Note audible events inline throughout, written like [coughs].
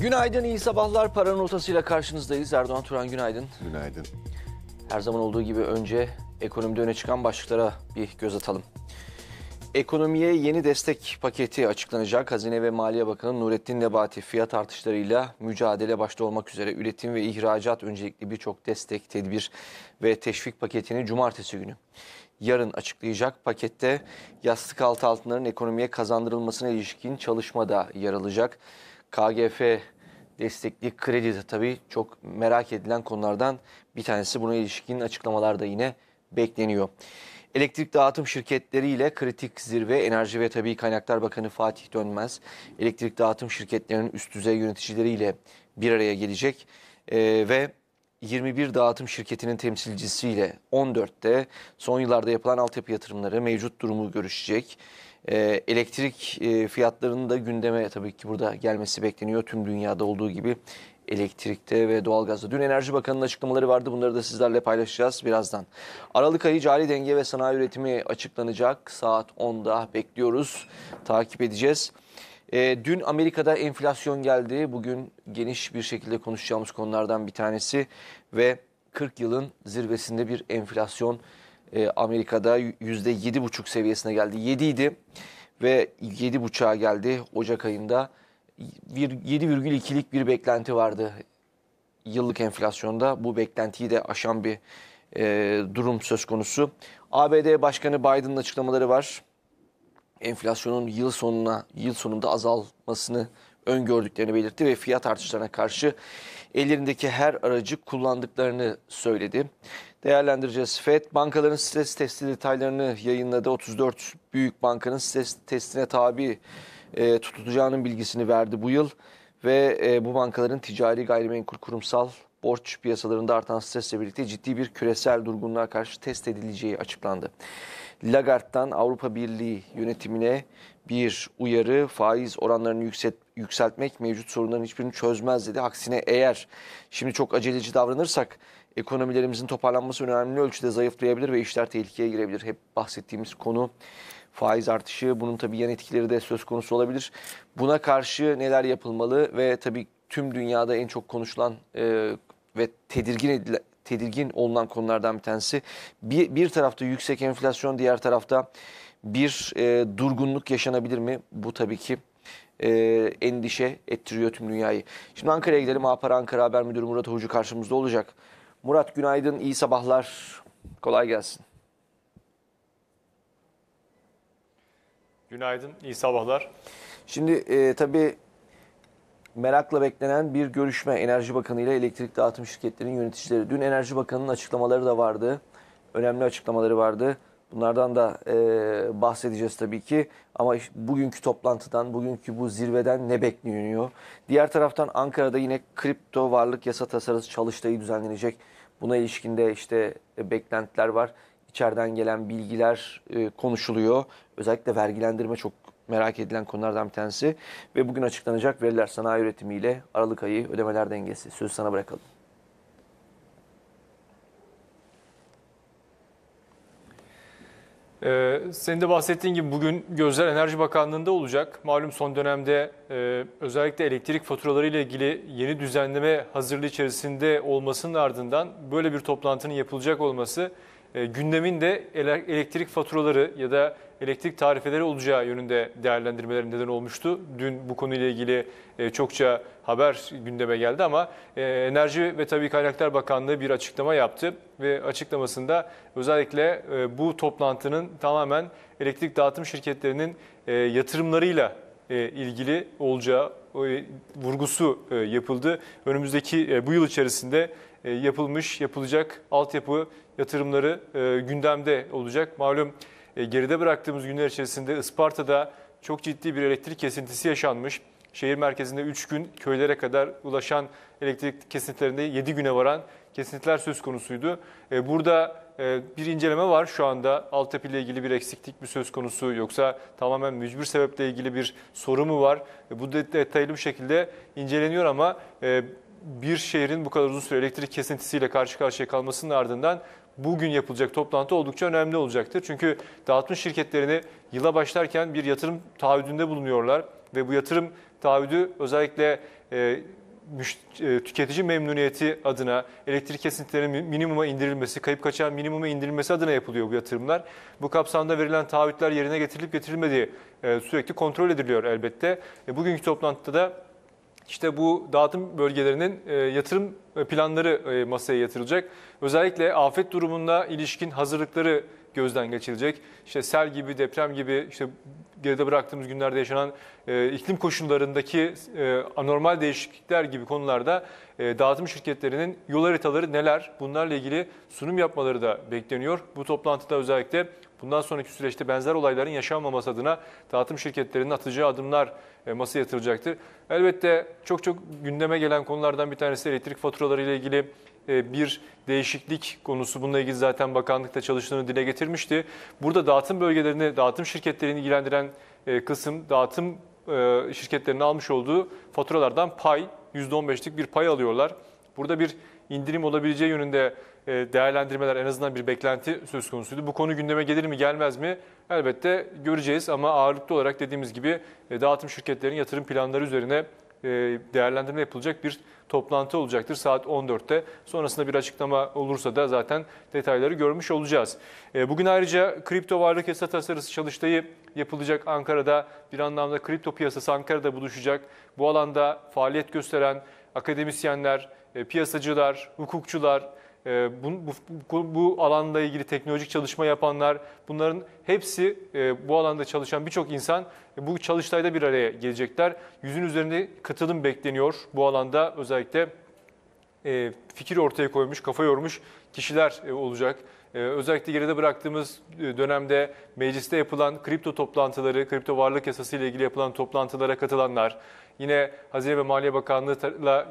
Günaydın, iyi sabahlar. Para notasıyla karşınızdayız. Erdoğan Turan günaydın. Günaydın. Her zaman olduğu gibi önce ekonomide öne çıkan başlıklara bir göz atalım. Ekonomiye yeni destek paketi açıklanacak. Hazine ve Maliye Bakanı Nurettin Nebati fiyat artışlarıyla mücadele başta olmak üzere üretim ve ihracat öncelikli birçok destek, tedbir ve teşvik paketini cumartesi günü yarın açıklayacak. Pakette yastık altı altınların ekonomiye kazandırılmasına ilişkin çalışma da yer alacak. KGF destekli kredi de tabii çok merak edilen konulardan bir tanesi. Buna ilişkin açıklamalar da yine bekleniyor. Elektrik dağıtım şirketleriyle kritik zirve Enerji ve Tabii Kaynaklar Bakanı Fatih Dönmez elektrik dağıtım şirketlerinin üst düzey yöneticileriyle bir araya gelecek ee, ve 21 dağıtım şirketinin temsilcisiyle 14'te son yıllarda yapılan altyapı yatırımları mevcut durumu görüşecek. Ee, elektrik e, fiyatlarının da gündeme tabii ki burada gelmesi bekleniyor. Tüm dünyada olduğu gibi elektrikte ve doğalgazda. Dün Enerji Bakanı'nın açıklamaları vardı. Bunları da sizlerle paylaşacağız birazdan. Aralık ayı cari denge ve sanayi üretimi açıklanacak. Saat 10'da bekliyoruz. Takip edeceğiz. E, dün Amerika'da enflasyon geldi. Bugün geniş bir şekilde konuşacağımız konulardan bir tanesi ve 40 yılın zirvesinde bir enflasyon e, Amerika'da %7,5 seviyesine geldi. 7 idi ve 7,5'a geldi Ocak ayında. 7,2'lik bir beklenti vardı yıllık enflasyonda. Bu beklentiyi de aşan bir e, durum söz konusu. ABD Başkanı Biden'ın açıklamaları var. Enflasyonun yıl sonuna yıl sonunda azalmasını öngördüklerini belirtti ve fiyat artışlarına karşı ellerindeki her aracı kullandıklarını söyledi değerlendireceğiz. FED bankaların stres testi detaylarını yayınladı. 34 büyük bankanın stres testine tabi e, tutulacağının bilgisini verdi bu yıl. Ve e, bu bankaların ticari gayrimenkul kurumsal borç piyasalarında artan stresle birlikte ciddi bir küresel durgunluğa karşı test edileceği açıklandı. Lagart'tan Avrupa Birliği yönetimine bir uyarı faiz oranlarını yükselt, yükseltmek mevcut sorunların hiçbirini çözmez dedi. Aksine eğer şimdi çok aceleci davranırsak ekonomilerimizin toparlanması önemli ölçüde zayıflayabilir ve işler tehlikeye girebilir. Hep bahsettiğimiz konu faiz artışı. Bunun tabii yan etkileri de söz konusu olabilir. Buna karşı neler yapılmalı ve tabii tüm dünyada en çok konuşulan e, ve tedirgin edilen tedirgin olunan konulardan bir tanesi. Bir, bir tarafta yüksek enflasyon, diğer tarafta bir e, durgunluk yaşanabilir mi? Bu tabii ki e, endişe ettiriyor tüm dünyayı. Şimdi Ankara'ya gidelim. Apar Ankara Haber Müdürü Murat Hoca karşımızda olacak. Murat günaydın, iyi sabahlar. Kolay gelsin. Günaydın, iyi sabahlar. Şimdi e, tabii merakla beklenen bir görüşme Enerji Bakanı ile elektrik dağıtım şirketlerinin yöneticileri. Dün Enerji Bakanı'nın açıklamaları da vardı. Önemli açıklamaları vardı. Bunlardan da e, bahsedeceğiz tabii ki. Ama bugünkü toplantıdan, bugünkü bu zirveden ne bekleniyor? Diğer taraftan Ankara'da yine kripto varlık yasa tasarısı çalıştayı düzenlenecek. Buna ilişkinde işte e, beklentiler var. İçeriden gelen bilgiler e, konuşuluyor. Özellikle vergilendirme çok merak edilen konulardan bir tanesi. Ve bugün açıklanacak veriler sanayi üretimiyle Aralık ayı ödemeler dengesi. Sözü sana bırakalım. Ee, senin de bahsettiğin gibi bugün gözler Enerji Bakanlığı'nda olacak. Malum son dönemde e, özellikle elektrik faturaları ile ilgili yeni düzenleme hazırlığı içerisinde olmasının ardından böyle bir toplantının yapılacak olması e, gündemin de elektrik faturaları ya da elektrik tarifeleri olacağı yönünde değerlendirmeler neden olmuştu. Dün bu konuyla ilgili e, çokça haber gündeme geldi ama e, Enerji ve Tabii Kaynaklar Bakanlığı bir açıklama yaptı ve açıklamasında özellikle e, bu toplantının tamamen elektrik dağıtım şirketlerinin e, yatırımlarıyla ilgili olacağı vurgusu yapıldı. Önümüzdeki bu yıl içerisinde yapılmış, yapılacak altyapı yatırımları gündemde olacak. Malum geride bıraktığımız günler içerisinde Isparta'da çok ciddi bir elektrik kesintisi yaşanmış şehir merkezinde 3 gün köylere kadar ulaşan elektrik kesintilerinde 7 güne varan kesintiler söz konusuydu. E, burada e, bir inceleme var şu anda. Altyapı ile ilgili bir eksiklik bir söz konusu yoksa tamamen mücbir sebeple ilgili bir soru mu var? E, bu detaylı bir şekilde inceleniyor ama bir şehrin bu kadar uzun süre elektrik kesintisiyle karşı karşıya kalmasının ardından bugün yapılacak toplantı oldukça önemli olacaktır. Çünkü dağıtım şirketlerini yıla başlarken bir yatırım taahhüdünde bulunuyorlar ve bu yatırım taahhüdü özellikle e, e, tüketici memnuniyeti adına elektrik kesintilerinin minimuma indirilmesi, kayıp kaçağın minimuma indirilmesi adına yapılıyor bu yatırımlar. Bu kapsamda verilen taahhütler yerine getirilip getirilmediği e, sürekli kontrol ediliyor elbette. E, bugünkü toplantıda da işte bu dağıtım bölgelerinin yatırım planları masaya yatırılacak. Özellikle afet durumunda ilişkin hazırlıkları gözden geçirecek. İşte sel gibi, deprem gibi, işte geride bıraktığımız günlerde yaşanan e, iklim koşullarındaki e, anormal değişiklikler gibi konularda e, dağıtım şirketlerinin yol haritaları neler? Bunlarla ilgili sunum yapmaları da bekleniyor. Bu toplantıda özellikle bundan sonraki süreçte benzer olayların yaşanmaması adına dağıtım şirketlerinin atacağı adımlar e, masaya yatıracaktır. Elbette çok çok gündeme gelen konulardan bir tanesi elektrik faturaları ile ilgili e, bir değişiklik konusu. Bununla ilgili zaten bakanlıkta çalıştığını dile getirmişti. Burada dağıtım bölgelerini, dağıtım şirketlerini ilgilendiren e, kısım dağıtım e, şirketlerinin almış olduğu faturalardan pay, %15'lik bir pay alıyorlar. Burada bir indirim olabileceği yönünde değerlendirmeler en azından bir beklenti söz konusuydu. Bu konu gündeme gelir mi gelmez mi elbette göreceğiz ama ağırlıklı olarak dediğimiz gibi dağıtım şirketlerinin yatırım planları üzerine e, değerlendirme yapılacak bir toplantı olacaktır saat 14'te. Sonrasında bir açıklama olursa da zaten detayları görmüş olacağız. E, bugün ayrıca kripto varlık yasa tasarısı çalıştayı yapılacak Ankara'da. Bir anlamda kripto piyasası Ankara'da buluşacak. Bu alanda faaliyet gösteren akademisyenler, e, piyasacılar, hukukçular, ee, bu, bu, bu alanda ilgili teknolojik çalışma yapanlar, bunların hepsi e, bu alanda çalışan birçok insan e, bu çalıştayda bir araya gelecekler. Yüzün üzerinde katılım bekleniyor bu alanda özellikle e, fikir ortaya koymuş, kafa yormuş kişiler olacak. Özellikle geride bıraktığımız dönemde mecliste yapılan kripto toplantıları, kripto varlık yasası ile ilgili yapılan toplantılara katılanlar, yine Hazine ve Maliye Bakanlığı'la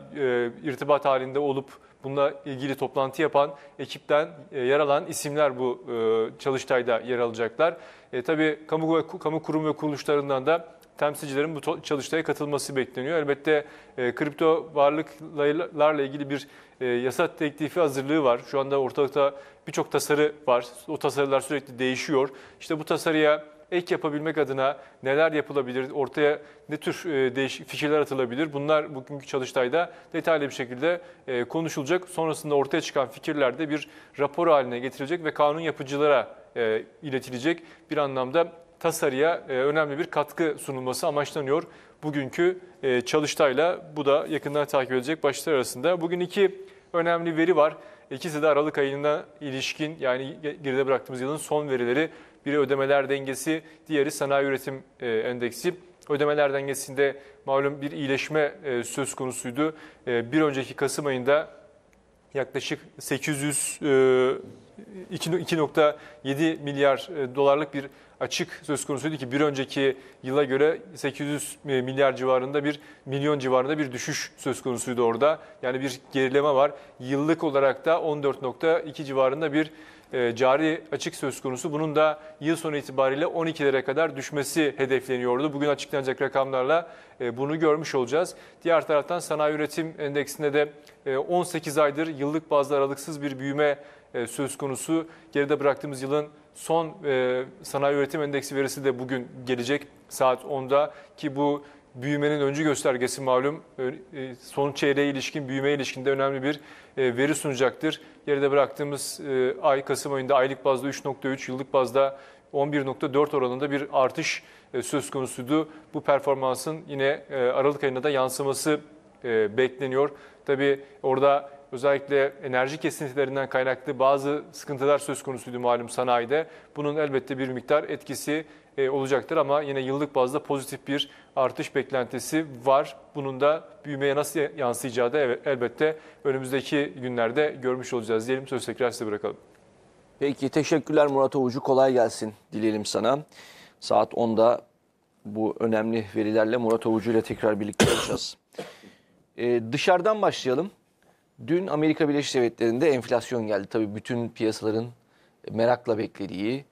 irtibat halinde olup Bununla ilgili toplantı yapan ekipten e, yer alan isimler bu e, çalıştayda yer alacaklar. E, tabii kamu, ve, kamu kurum ve kuruluşlarından da temsilcilerin bu çalıştaya katılması bekleniyor. Elbette e, kripto varlıklarla ilgili bir e, yasa teklifi hazırlığı var. Şu anda ortalıkta birçok tasarı var. O tasarılar sürekli değişiyor. İşte bu tasarıya ek yapabilmek adına neler yapılabilir, ortaya ne tür e, değişik fikirler atılabilir? Bunlar bugünkü çalıştayda detaylı bir şekilde e, konuşulacak. Sonrasında ortaya çıkan fikirler de bir rapor haline getirilecek ve kanun yapıcılara e, iletilecek. Bir anlamda tasarıya önemli bir katkı sunulması amaçlanıyor. Bugünkü çalıştayla bu da yakından takip edilecek başlar arasında. Bugün iki önemli veri var. İkisi de Aralık ayına ilişkin yani geride bıraktığımız yılın son verileri biri ödemeler dengesi, diğeri sanayi üretim e, endeksi. Ödemeler dengesinde malum bir iyileşme e, söz konusuydu. E, bir önceki Kasım ayında yaklaşık 800 2.7 milyar dolarlık bir açık söz konusuydu ki bir önceki yıla göre 800 milyar civarında bir milyon civarında bir düşüş söz konusuydu orada. Yani bir gerileme var. Yıllık olarak da 14.2 civarında bir e, cari açık söz konusu. Bunun da yıl sonu itibariyle 12'lere kadar düşmesi hedefleniyordu. Bugün açıklanacak rakamlarla e, bunu görmüş olacağız. Diğer taraftan sanayi üretim endeksinde de 18 e, aydır yıllık bazda aralıksız bir büyüme e, söz konusu. Geride bıraktığımız yılın son sanayi üretim endeksi verisi de bugün gelecek saat 10'da ki bu büyümenin öncü göstergesi malum e, son çeyreğe ilişkin büyüme ilişkin önemli bir e, veri sunacaktır. Geride bıraktığımız e, ay Kasım ayında aylık bazda 3.3, yıllık bazda 11.4 oranında bir artış söz konusuydu. Bu performansın yine Aralık ayında da yansıması bekleniyor. Tabii orada özellikle enerji kesintilerinden kaynaklı bazı sıkıntılar söz konusuydu malum sanayide. Bunun elbette bir miktar etkisi e, olacaktır ama yine yıllık bazda pozitif bir artış beklentisi var. Bunun da büyümeye nasıl yansıyacağı da elbette önümüzdeki günlerde görmüş olacağız diyelim. Söz tekrar size bırakalım. Peki teşekkürler Murat Ovucu. Kolay gelsin dileyelim sana. Saat 10'da bu önemli verilerle Murat Ovucu ile tekrar birlikte [clears throat] olacağız. Ee, dışarıdan başlayalım. Dün Amerika Birleşik Devletleri'nde enflasyon geldi. Tabii bütün piyasaların merakla beklediği.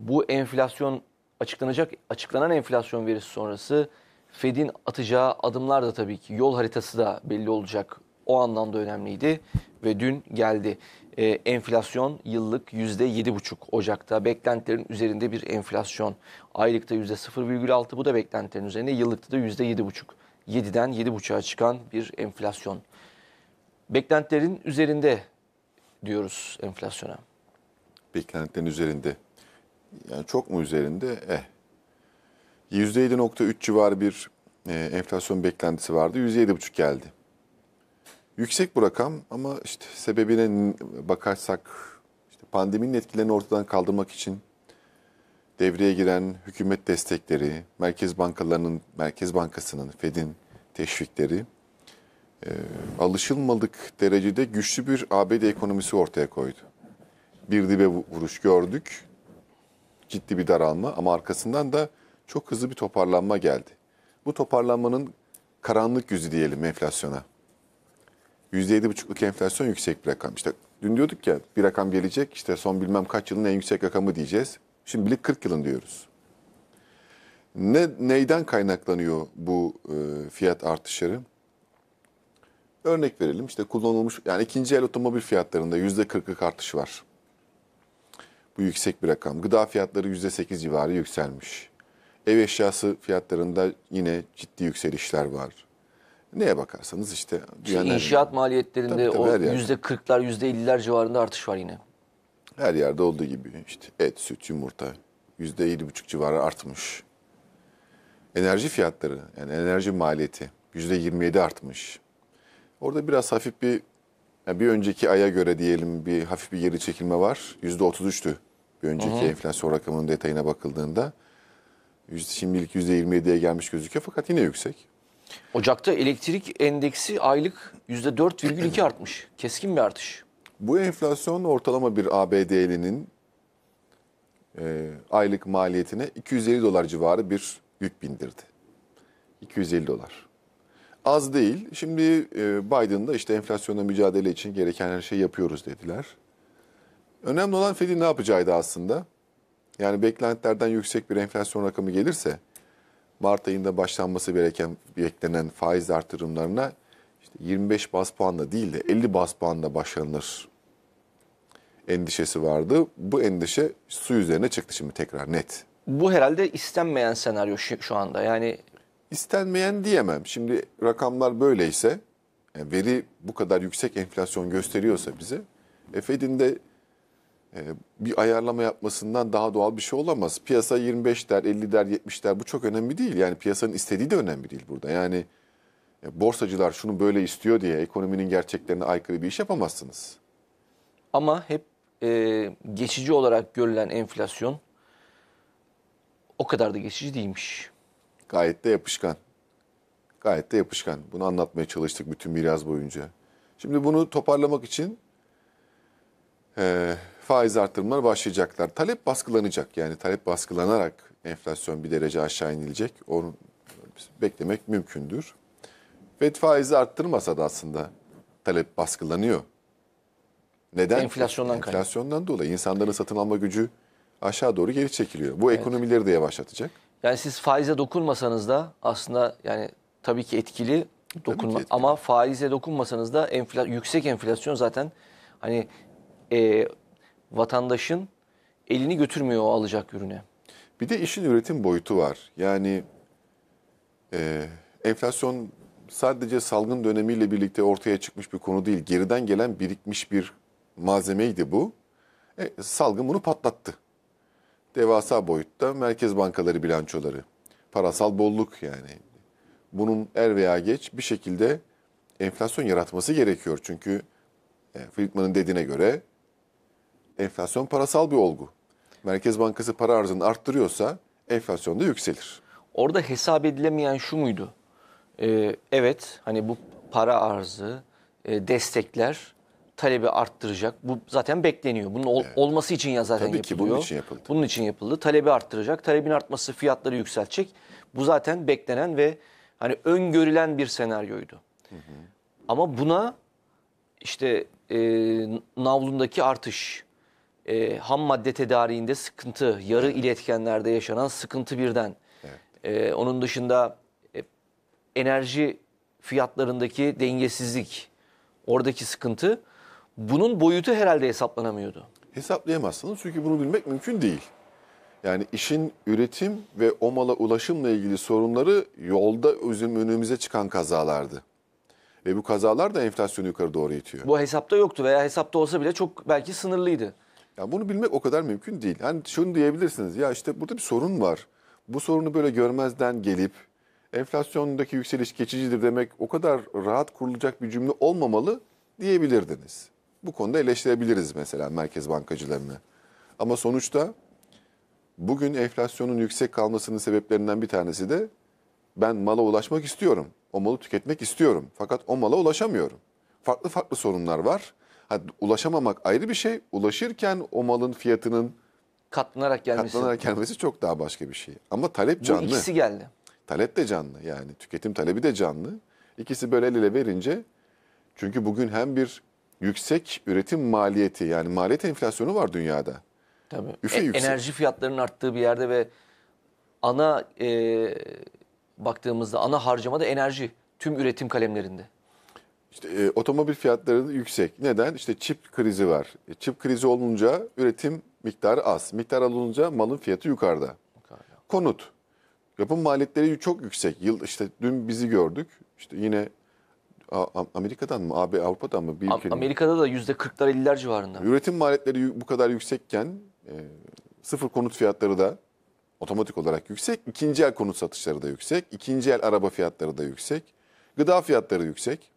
Bu enflasyon açıklanacak açıklanan enflasyon verisi sonrası Fed'in atacağı adımlar da tabii ki yol haritası da belli olacak. O anlamda önemliydi ve dün geldi. Ee, enflasyon yıllık %7,5 Ocak'ta. Beklentilerin üzerinde bir enflasyon. Aylıkta %0,6 bu da beklentilerin üzerinde. Yıllıkta da %7,5. 7'den 7,5'a çıkan bir enflasyon. Beklentilerin üzerinde diyoruz enflasyona. Beklentilerin üzerinde yani çok mu üzerinde? Eh. %7.3 civarı bir e, enflasyon beklentisi vardı. %7.5 geldi. Yüksek bu rakam ama işte sebebine bakarsak işte pandeminin etkilerini ortadan kaldırmak için devreye giren hükümet destekleri, merkez bankalarının, merkez bankasının, Fed'in teşvikleri e, alışılmadık derecede güçlü bir ABD ekonomisi ortaya koydu. Bir dibe vuruş gördük ciddi bir daralma ama arkasından da çok hızlı bir toparlanma geldi. Bu toparlanmanın karanlık yüzü diyelim enflasyona. %7,5'luk enflasyon yüksek bir rakam. İşte dün diyorduk ya bir rakam gelecek işte son bilmem kaç yılın en yüksek rakamı diyeceğiz. Şimdi bile 40 yılın diyoruz. Ne neyden kaynaklanıyor bu e, fiyat artışları? Örnek verelim işte kullanılmış yani ikinci el otomobil fiyatlarında %40'lık artış var. Bu yüksek bir rakam. Gıda fiyatları %8 civarı yükselmiş. Ev eşyası fiyatlarında yine ciddi yükselişler var. Neye bakarsanız işte. Şey, inşaat maliyetlerinde tabii, tabii, o %40'lar %50'ler civarında artış var yine. Her yerde olduğu gibi işte et, süt, yumurta %7,5 civarı artmış. Enerji fiyatları yani enerji maliyeti %27 artmış. Orada biraz hafif bir yani bir önceki aya göre diyelim bir hafif bir geri çekilme var. yüzde %33'tü bir önceki Aha. enflasyon rakamının detayına bakıldığında. Şimdilik %27'ye gelmiş gözüküyor fakat yine yüksek. Ocak'ta elektrik endeksi aylık %4,2 artmış. Keskin bir artış. Bu enflasyon ortalama bir ABD'linin e, aylık maliyetine 250 dolar civarı bir yük bindirdi. 250 dolar az değil. Şimdi e, Biden Biden'da işte enflasyonla mücadele için gereken her şeyi yapıyoruz dediler. Önemli olan Fed'in ne yapacağıydı aslında. Yani beklentilerden yüksek bir enflasyon rakamı gelirse Mart ayında başlanması gereken beklenen faiz artırımlarına işte 25 bas puanla değil de 50 bas puanla başlanır endişesi vardı. Bu endişe su üzerine çıktı şimdi tekrar net. Bu herhalde istenmeyen senaryo şu anda. Yani istenmeyen diyemem. Şimdi rakamlar böyleyse, yani veri bu kadar yüksek enflasyon gösteriyorsa bize, e, Fed'in de e, bir ayarlama yapmasından daha doğal bir şey olamaz. Piyasa 25 der, 50 der, 70 der bu çok önemli değil. Yani piyasanın istediği de önemli değil burada. Yani e, borsacılar şunu böyle istiyor diye ekonominin gerçeklerine aykırı bir iş yapamazsınız. Ama hep e, geçici olarak görülen enflasyon o kadar da geçici değilmiş gayet de yapışkan. Gayet de yapışkan. Bunu anlatmaya çalıştık bütün biraz boyunca. Şimdi bunu toparlamak için e, faiz artırımları başlayacaklar. Talep baskılanacak. Yani talep baskılanarak enflasyon bir derece aşağı inilecek. Onu beklemek mümkündür. FED faizi arttırmasa da aslında talep baskılanıyor. Neden? Enflasyondan, Enflasyondan kaynaklı. dolayı İnsanların satın alma gücü aşağı doğru geri çekiliyor. Bu evet. ekonomileri de yavaşlatacak. Yani siz faize dokunmasanız da aslında yani tabii ki etkili dokunma ki etkili. ama faize dokunmasanız da enfla, yüksek enflasyon zaten hani e, vatandaşın elini götürmüyor o alacak ürüne. Bir de işin üretim boyutu var. Yani e, enflasyon sadece salgın dönemiyle birlikte ortaya çıkmış bir konu değil. Geriden gelen birikmiş bir malzemeydi bu. E, salgın bunu patlattı devasa boyutta merkez bankaları bilançoları. Parasal bolluk yani. Bunun er veya geç bir şekilde enflasyon yaratması gerekiyor. Çünkü yani e, Friedman'ın dediğine göre enflasyon parasal bir olgu. Merkez Bankası para arzını arttırıyorsa enflasyon da yükselir. Orada hesap edilemeyen şu muydu? Ee, evet hani bu para arzı e, destekler talebi arttıracak. Bu zaten bekleniyor. Bunun ol, evet. olması için ya zaten Tabii yapılıyor. Tabii ki bunun için yapıldı. Bunun için yapıldı. Talebi arttıracak. Talebin artması fiyatları yükseltecek. Bu zaten beklenen ve hani öngörülen bir senaryoydu. Hı hı. Ama buna işte e, navlundaki artış, e, ham madde tedariğinde sıkıntı, yarı evet. iletkenlerde yaşanan sıkıntı birden. Evet. E, onun dışında e, enerji fiyatlarındaki dengesizlik, oradaki sıkıntı bunun boyutu herhalde hesaplanamıyordu. Hesaplayamazsınız çünkü bunu bilmek mümkün değil. Yani işin üretim ve o mala ulaşımla ilgili sorunları yolda üzüm önümüze çıkan kazalardı. Ve bu kazalar da enflasyonu yukarı doğru itiyor. Bu hesapta yoktu veya hesapta olsa bile çok belki sınırlıydı. Yani bunu bilmek o kadar mümkün değil. Hani şunu diyebilirsiniz ya işte burada bir sorun var. Bu sorunu böyle görmezden gelip enflasyondaki yükseliş geçicidir demek o kadar rahat kurulacak bir cümle olmamalı diyebilirdiniz. Bu konuda eleştirebiliriz mesela merkez bankacılarını. Ama sonuçta bugün enflasyonun yüksek kalmasının sebeplerinden bir tanesi de ben mala ulaşmak istiyorum. O malı tüketmek istiyorum. Fakat o mala ulaşamıyorum. Farklı farklı sorunlar var. Hadi ulaşamamak ayrı bir şey. Ulaşırken o malın fiyatının katlanarak gelmesi. Katlanarak gelmesi çok daha başka bir şey. Ama talep canlı. Bu ikisi geldi. Talep de canlı yani tüketim talebi de canlı. İkisi böyle el ele verince çünkü bugün hem bir yüksek üretim maliyeti yani maliyet enflasyonu var dünyada. Tabii. Üfe e, yüksek. Enerji fiyatlarının arttığı bir yerde ve ana e, baktığımızda ana harcama da enerji tüm üretim kalemlerinde. İşte e, otomobil fiyatları yüksek. Neden? İşte çip krizi var. E, çip krizi olunca üretim miktarı az. Miktar olunca malın fiyatı yukarıda. Yukarıda. Konut. Yapım maliyetleri çok yüksek. Yıl işte dün bizi gördük. İşte yine Amerika'dan mı? abi Avrupa'dan mı? Bir ülkenin. Amerika'da da yüzde 40'lar 50'ler civarında. Üretim maliyetleri bu kadar yüksekken e, sıfır konut fiyatları da otomatik olarak yüksek. İkinci el konut satışları da yüksek. İkinci el araba fiyatları da yüksek. Gıda fiyatları yüksek.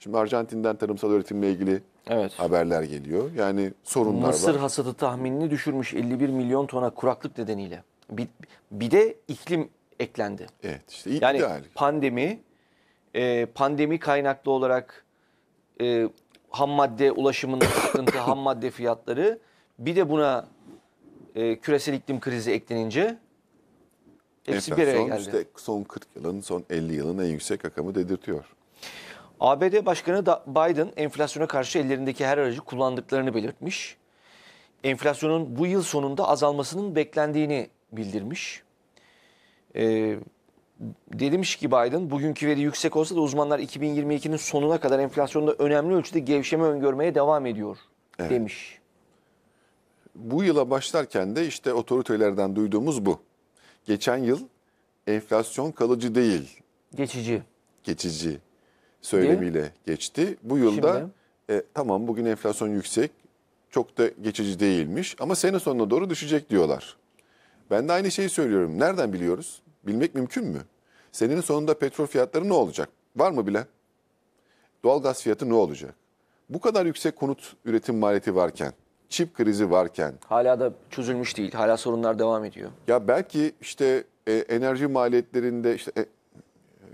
Şimdi Arjantin'den tarımsal üretimle ilgili evet. haberler geliyor. Yani sorunlar Mısır var. Mısır hasadı tahminini düşürmüş 51 milyon tona kuraklık nedeniyle. Bir, bir de iklim eklendi. Evet işte ideal. Yani pandemi, e, pandemi kaynaklı olarak e, ham madde ulaşımında [coughs] sıkıntı, ham madde fiyatları bir de buna e, küresel iklim krizi eklenince hepsi bir araya geldi. Işte son 40 yılın, son 50 yılın en yüksek rakamı dedirtiyor. ABD Başkanı Biden enflasyona karşı ellerindeki her aracı kullandıklarını belirtmiş. Enflasyonun bu yıl sonunda azalmasının beklendiğini bildirmiş. Ee, demiş ki Biden bugünkü veri yüksek olsa da uzmanlar 2022'nin sonuna kadar enflasyonda önemli ölçüde gevşeme öngörmeye devam ediyor evet. demiş. Bu yıla başlarken de işte otoritelerden duyduğumuz bu. Geçen yıl enflasyon kalıcı değil. Geçici. Geçici söylemiyle değil. geçti. Bu yılda e, tamam bugün enflasyon yüksek çok da geçici değilmiş ama sene sonuna doğru düşecek diyorlar. Ben de aynı şeyi söylüyorum. Nereden biliyoruz? Bilmek mümkün mü? Senenin sonunda petrol fiyatları ne olacak? Var mı bilen? Doğalgaz fiyatı ne olacak? Bu kadar yüksek konut üretim maliyeti varken, çip krizi varken. Hala da çözülmüş değil. Hala sorunlar devam ediyor. Ya belki işte e, enerji maliyetlerinde işte e,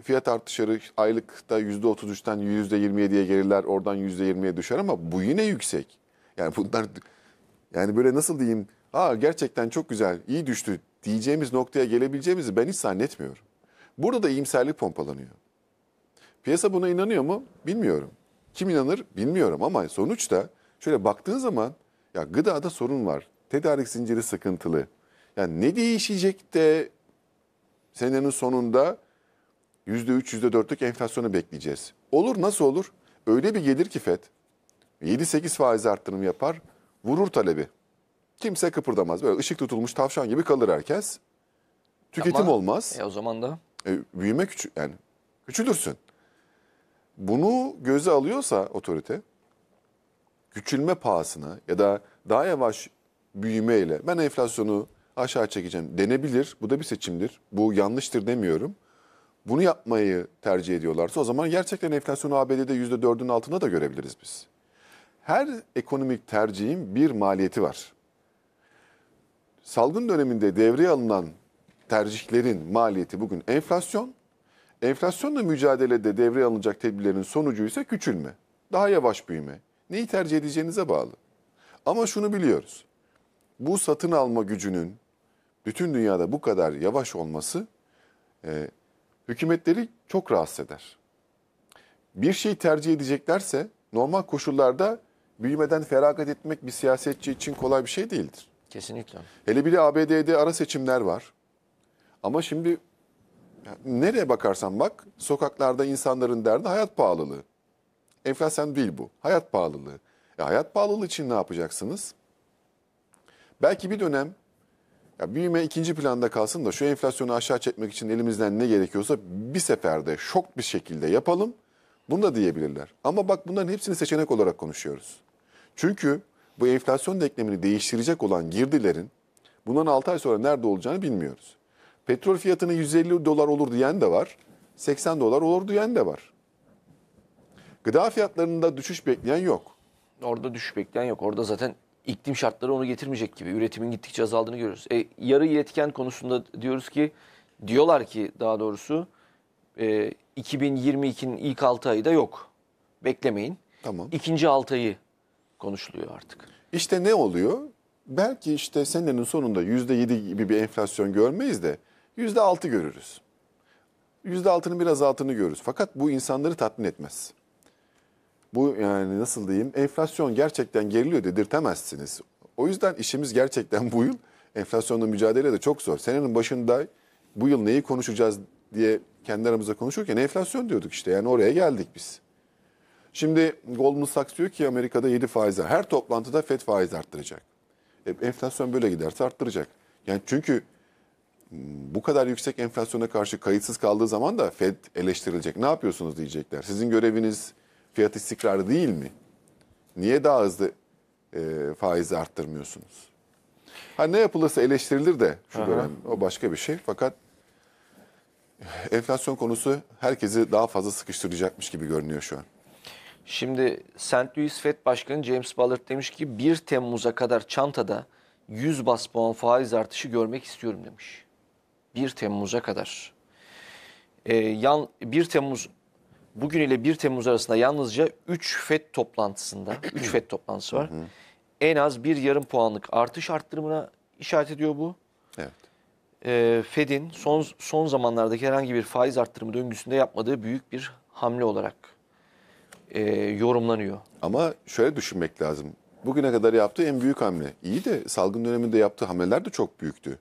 fiyat artışları işte aylıkta %33'ten %27'ye gelirler. Oradan %20'ye düşer ama bu yine yüksek. Yani bunlar yani böyle nasıl diyeyim? Aa gerçekten çok güzel, iyi düştü diyeceğimiz noktaya gelebileceğimizi ben hiç zannetmiyorum. Burada da iyimserlik pompalanıyor. Piyasa buna inanıyor mu? Bilmiyorum. Kim inanır? Bilmiyorum ama sonuçta şöyle baktığın zaman ya gıdada sorun var. Tedarik zinciri sıkıntılı. Yani ne değişecek de senenin sonunda yüzde üç yüzde %4'lük enflasyonu bekleyeceğiz. Olur nasıl olur? Öyle bir gelir ki FED 7-8 faiz arttırım yapar, vurur talebi. Kimse kıpırdamaz. Böyle ışık tutulmuş tavşan gibi kalır herkes. Tüketim Ama, olmaz. E o zaman da e, büyüme küçü yani küçülürsün. Bunu göze alıyorsa otorite küçülme pahasına ya da daha yavaş büyümeyle ben enflasyonu aşağı çekeceğim denebilir. Bu da bir seçimdir. Bu yanlıştır demiyorum. Bunu yapmayı tercih ediyorlarsa o zaman gerçekten enflasyonu ABD'de %4'ün altında da görebiliriz biz. Her ekonomik tercihin bir maliyeti var salgın döneminde devreye alınan tercihlerin maliyeti bugün enflasyon. Enflasyonla mücadelede devreye alınacak tedbirlerin sonucu ise küçülme, daha yavaş büyüme. Neyi tercih edeceğinize bağlı. Ama şunu biliyoruz. Bu satın alma gücünün bütün dünyada bu kadar yavaş olması e, hükümetleri çok rahatsız eder. Bir şey tercih edeceklerse normal koşullarda büyümeden feragat etmek bir siyasetçi için kolay bir şey değildir. Kesinlikle. Hele bir de ABD'de ara seçimler var. Ama şimdi nereye bakarsan bak sokaklarda insanların derdi hayat pahalılığı. Enflasyon değil bu. Hayat pahalılığı. E hayat pahalılığı için ne yapacaksınız? Belki bir dönem ya büyüme ikinci planda kalsın da şu enflasyonu aşağı çekmek için elimizden ne gerekiyorsa bir seferde şok bir şekilde yapalım. Bunu da diyebilirler. Ama bak bunların hepsini seçenek olarak konuşuyoruz. Çünkü bu enflasyon denklemini değiştirecek olan girdilerin bundan 6 ay sonra nerede olacağını bilmiyoruz. Petrol fiyatını 150 dolar olur diyen de var, 80 dolar olur diyen de var. Gıda fiyatlarında düşüş bekleyen yok. Orada düşüş bekleyen yok. Orada zaten iklim şartları onu getirmeyecek gibi. Üretimin gittikçe azaldığını görüyoruz. E, yarı iletken konusunda diyoruz ki, diyorlar ki daha doğrusu e, 2022'nin ilk 6 ayı da yok. Beklemeyin. Tamam. İkinci 6 ayı konuşuluyor artık. İşte ne oluyor? Belki işte senenin sonunda yüzde yedi gibi bir enflasyon görmeyiz de yüzde altı görürüz. Yüzde altının biraz altını görürüz. Fakat bu insanları tatmin etmez. Bu yani nasıl diyeyim enflasyon gerçekten geriliyor dedirtemezsiniz. O yüzden işimiz gerçekten bu yıl enflasyonla mücadele de çok zor. Senenin başında bu yıl neyi konuşacağız diye kendi aramızda konuşurken enflasyon diyorduk işte yani oraya geldik biz. Şimdi Goldman Sachs diyor ki Amerika'da 7 faizler. Her toplantıda FED faiz arttıracak. E, enflasyon böyle giderse arttıracak. Yani çünkü hmm, bu kadar yüksek enflasyona karşı kayıtsız kaldığı zaman da FED eleştirilecek. Ne yapıyorsunuz diyecekler. Sizin göreviniz fiyat istikrarı değil mi? Niye daha hızlı e, faizi arttırmıyorsunuz? Ha ne yapılırsa eleştirilir de şu Aha. dönem o başka bir şey. Fakat enflasyon konusu herkesi daha fazla sıkıştıracakmış gibi görünüyor şu an. Şimdi St. Louis Fed Başkanı James Ballard demiş ki 1 Temmuz'a kadar çantada 100 bas puan faiz artışı görmek istiyorum demiş. 1 Temmuz'a kadar. Ee, yan 1 Temmuz bugün ile 1 Temmuz arasında yalnızca 3 FED toplantısında 3 [clears throat] FED toplantısı var. en az bir yarım puanlık artış arttırımına işaret ediyor bu. Evet. Ee, Fed'in son son zamanlardaki herhangi bir faiz arttırımı döngüsünde yapmadığı büyük bir hamle olarak e, yorumlanıyor. Ama şöyle düşünmek lazım. Bugüne kadar yaptığı en büyük hamle. İyi de salgın döneminde yaptığı hamleler de çok büyüktü.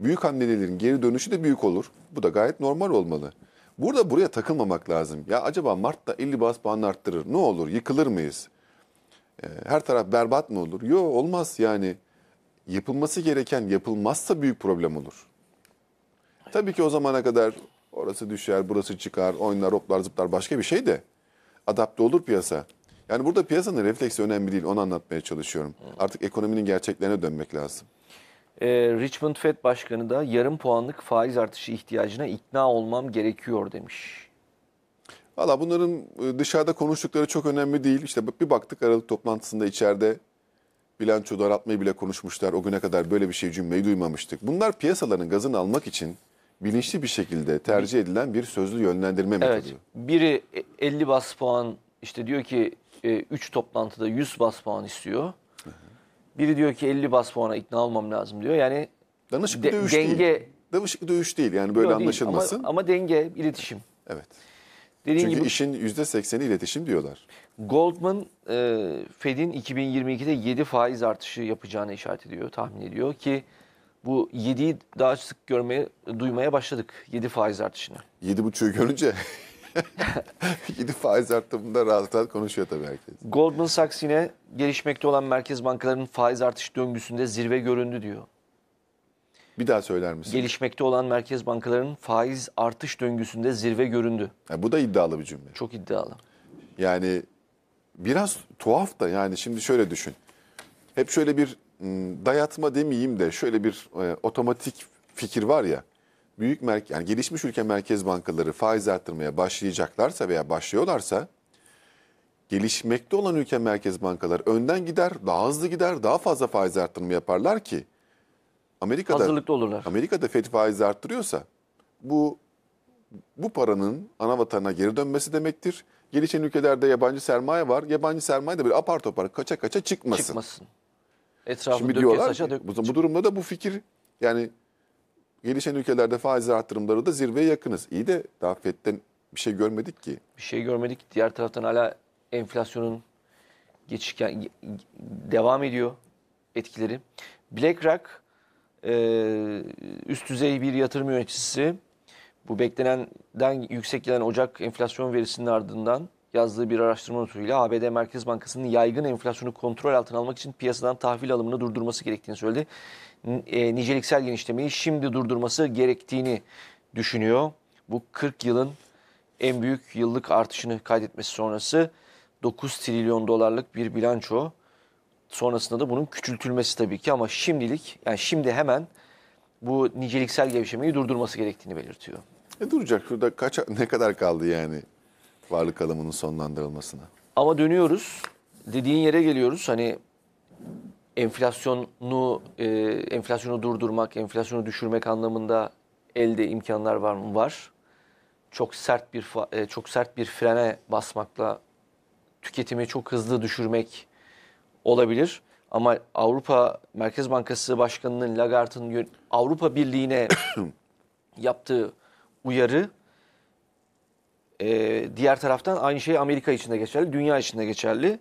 Büyük hamlelerin geri dönüşü de büyük olur. Bu da gayet normal olmalı. Burada buraya takılmamak lazım. Ya acaba Mart'ta 50 bas puan arttırır. Ne olur? Yıkılır mıyız? E, her taraf berbat mı olur? Yok olmaz yani. Yapılması gereken yapılmazsa büyük problem olur. Tabii ki o zamana kadar orası düşer, burası çıkar, oynar, hoplar, zıplar başka bir şey de adapte olur piyasa. Yani burada piyasanın refleksi önemli değil. Onu anlatmaya çalışıyorum. Artık ekonominin gerçeklerine dönmek lazım. Ee, Richmond Fed Başkanı da yarım puanlık faiz artışı ihtiyacına ikna olmam gerekiyor demiş. Valla bunların e, dışarıda konuştukları çok önemli değil. İşte bir baktık Aralık toplantısında içeride bilanço daraltmayı bile konuşmuşlar. O güne kadar böyle bir şey cümleyi duymamıştık. Bunlar piyasaların gazını almak için bilinçli bir şekilde tercih edilen bir sözlü yönlendirme metodu. Biri 50 bas puan işte diyor ki 3 e, toplantıda 100 bas puan istiyor. Biri diyor ki 50 bas puana ikna olmam lazım diyor. Yani danışıklı de, dövüş denge değil. Danışıklı dövüş değil yani böyle Yok, anlaşılmasın. Ama, ama denge, iletişim. Evet. Dediğin Çünkü gibi, işin %80'i iletişim diyorlar. Goldman e, Fed'in 2022'de 7 faiz artışı yapacağını işaret ediyor, tahmin ediyor ki bu 7'yi daha sık görmeye, duymaya başladık 7 faiz artışını. 7,5'ü görünce 7 [laughs] faiz arttığında rahat rahat konuşuyor tabii herkes. Goldman Sachs yine gelişmekte olan merkez bankalarının faiz artış döngüsünde zirve göründü diyor. Bir daha söyler misin? Gelişmekte olan merkez bankalarının faiz artış döngüsünde zirve göründü. Yani bu da iddialı bir cümle. Çok iddialı. Yani biraz tuhaf da yani şimdi şöyle düşün. Hep şöyle bir Hmm, dayatma demeyeyim de şöyle bir e, otomatik fikir var ya. Büyük merke yani gelişmiş ülke merkez bankaları faiz arttırmaya başlayacaklarsa veya başlıyorlarsa gelişmekte olan ülke merkez bankaları önden gider, daha hızlı gider, daha fazla faiz arttırma yaparlar ki Amerika'da hazırlıklı olurlar. Amerika'da FED faiz arttırıyorsa bu bu paranın ana vatanına geri dönmesi demektir. Gelişen ülkelerde yabancı sermaye var. Yabancı sermaye de bir apar topar kaça kaça çıkmasın. Çıkmasın. Etrafını Şimdi diyorlar dök. Bu, bu durumda da bu fikir yani gelişen ülkelerde faiz artırımları da zirveye yakınız. İyi de daha FED'den bir şey görmedik ki. Bir şey görmedik. Diğer taraftan hala enflasyonun geçişken devam ediyor etkileri. BlackRock e, üst düzey bir yatırım yöneticisi bu beklenenden yüksek gelen Ocak enflasyon verisinin ardından yazdığı bir araştırma notuyla ABD Merkez Bankası'nın yaygın enflasyonu kontrol altına almak için piyasadan tahvil alımını durdurması gerektiğini söyledi. E, niceliksel genişlemeyi şimdi durdurması gerektiğini düşünüyor. Bu 40 yılın en büyük yıllık artışını kaydetmesi sonrası 9 trilyon dolarlık bir bilanço. Sonrasında da bunun küçültülmesi tabii ki ama şimdilik yani şimdi hemen bu niceliksel gevşemeyi durdurması gerektiğini belirtiyor. E duracak. burada kaç ne kadar kaldı yani? varlık alımının sonlandırılmasına. Ama dönüyoruz, dediğin yere geliyoruz. Hani enflasyonu e, enflasyonu durdurmak, enflasyonu düşürmek anlamında elde imkanlar var mı? Var. Çok sert bir e, çok sert bir frene basmakla tüketimi çok hızlı düşürmek olabilir. Ama Avrupa Merkez Bankası Başkanı'nın Lagarde'ın Avrupa Birliği'ne [coughs] yaptığı uyarı e, diğer taraftan aynı şey Amerika için de geçerli, dünya için de geçerli.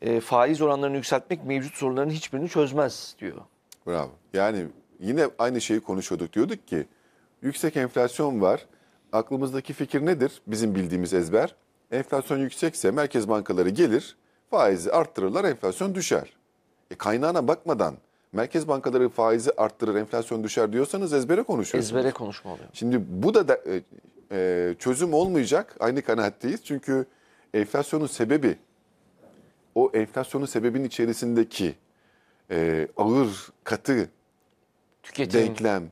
E, faiz oranlarını yükseltmek mevcut sorunların hiçbirini çözmez diyor. Bravo. Yani yine aynı şeyi konuşuyorduk. Diyorduk ki yüksek enflasyon var. Aklımızdaki fikir nedir? Bizim bildiğimiz ezber. Enflasyon yüksekse merkez bankaları gelir, faizi arttırırlar, enflasyon düşer. E kaynağına bakmadan merkez bankaları faizi arttırır, enflasyon düşer diyorsanız ezbere konuşuyorsunuz. Ezbere konuşma oluyor. Şimdi bu da, da e, e, çözüm olmayacak. Aynı kanaatteyiz. Çünkü enflasyonun sebebi o enflasyonun sebebinin içerisindeki e, ağır, katı Tüketim. denklem,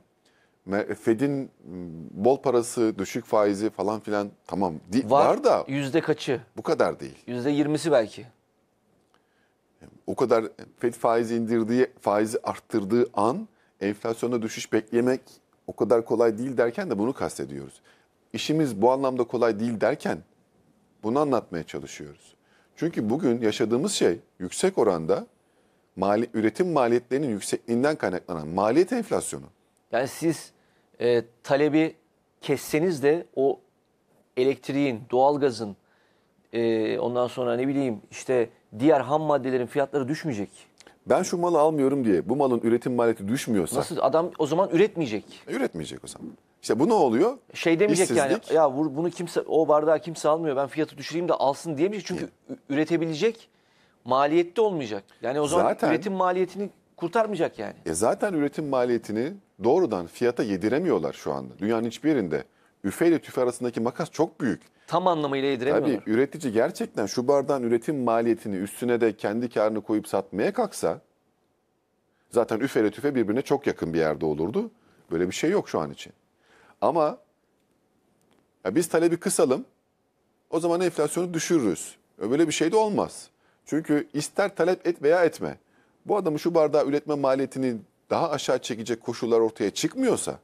Fed'in bol parası, düşük faizi falan filan tamam var, var da yüzde kaçı? Bu kadar değil. Yüzde yirmisi belki. O kadar Fed faizi indirdiği, faizi arttırdığı an enflasyonda düşüş beklemek o kadar kolay değil derken de bunu kastediyoruz işimiz bu anlamda kolay değil derken bunu anlatmaya çalışıyoruz. Çünkü bugün yaşadığımız şey yüksek oranda mali, üretim maliyetlerinin yüksekliğinden kaynaklanan maliyet enflasyonu. Yani siz e, talebi kesseniz de o elektriğin, doğalgazın, e, ondan sonra ne bileyim işte diğer ham maddelerin fiyatları düşmeyecek. Ben şu malı almıyorum diye bu malın üretim maliyeti düşmüyorsa... Nasıl adam o zaman üretmeyecek. Üretmeyecek o zaman. İşte bu ne oluyor? Şey demeyecek İşsizlik. yani ya bunu kimse o bardağı kimse almıyor ben fiyatı düşüreyim de alsın diyemeyecek. Çünkü üretebilecek maliyette olmayacak. Yani o zaman Zaten- üretim maliyetini kurtarmayacak yani. E zaten üretim maliyetini doğrudan fiyata yediremiyorlar şu anda. Dünyanın hiçbir yerinde. Üfe ile tüfe arasındaki makas çok büyük. Tam anlamıyla yediremiyorlar. Tabii üretici gerçekten şu bardağın üretim maliyetini üstüne de kendi karını koyup satmaya kalksa zaten üfe ile tüfe birbirine çok yakın bir yerde olurdu. Böyle bir şey yok şu an için. Ama ya biz talebi kısalım, o zaman enflasyonu düşürürüz. Böyle bir şey de olmaz. Çünkü ister talep et veya etme. Bu adamı şu bardağı üretme maliyetini daha aşağı çekecek koşullar ortaya çıkmıyorsa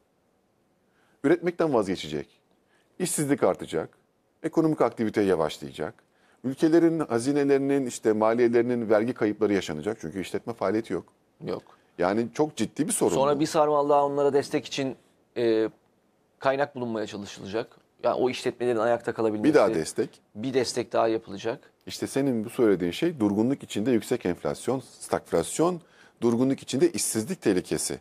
üretmekten vazgeçecek. İşsizlik artacak. Ekonomik aktivite yavaşlayacak. Ülkelerin hazinelerinin işte maliyelerinin vergi kayıpları yaşanacak. Çünkü işletme faaliyeti yok. Yok. Yani çok ciddi bir sorun. Sonra bu. bir sarmal daha onlara destek için e, kaynak bulunmaya çalışılacak. Yani o işletmelerin ayakta kalabilmesi. Bir daha destek. Bir destek daha yapılacak. İşte senin bu söylediğin şey durgunluk içinde yüksek enflasyon, stagflasyon, durgunluk içinde işsizlik tehlikesi.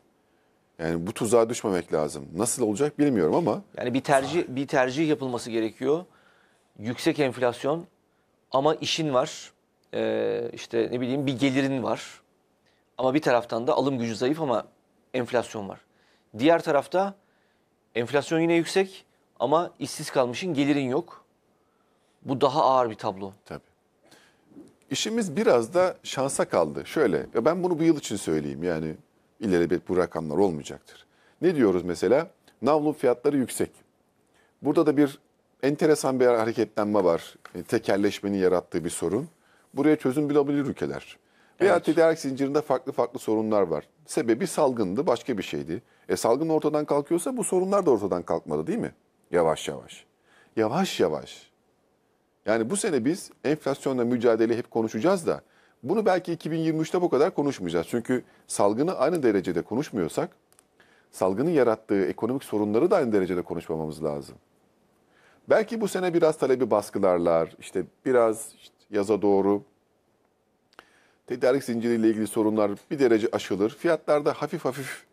Yani bu tuzağa düşmemek lazım. Nasıl olacak bilmiyorum ama. Yani bir tercih bir tercih yapılması gerekiyor. Yüksek enflasyon ama işin var. Ee, işte ne bileyim bir gelirin var. Ama bir taraftan da alım gücü zayıf ama enflasyon var. Diğer tarafta Enflasyon yine yüksek ama işsiz kalmışın gelirin yok. Bu daha ağır bir tablo. Tabii. İşimiz biraz da şansa kaldı. Şöyle ya ben bunu bu yıl için söyleyeyim yani ilelebet bu rakamlar olmayacaktır. Ne diyoruz mesela? navlun fiyatları yüksek. Burada da bir enteresan bir hareketlenme var. E, Tekerleşmenin yarattığı bir sorun. Buraya çözüm bulabilir ülkeler. Veya evet. tedarik zincirinde farklı farklı sorunlar var. Sebebi salgındı, başka bir şeydi. E salgın ortadan kalkıyorsa bu sorunlar da ortadan kalkmadı değil mi? Yavaş yavaş. Yavaş yavaş. Yani bu sene biz enflasyonla mücadele hep konuşacağız da bunu belki 2023'te bu kadar konuşmayacağız. Çünkü salgını aynı derecede konuşmuyorsak salgının yarattığı ekonomik sorunları da aynı derecede konuşmamamız lazım. Belki bu sene biraz talebi baskılarlar, işte biraz işte yaza doğru tedarik zinciriyle ilgili sorunlar bir derece aşılır. Fiyatlarda hafif hafif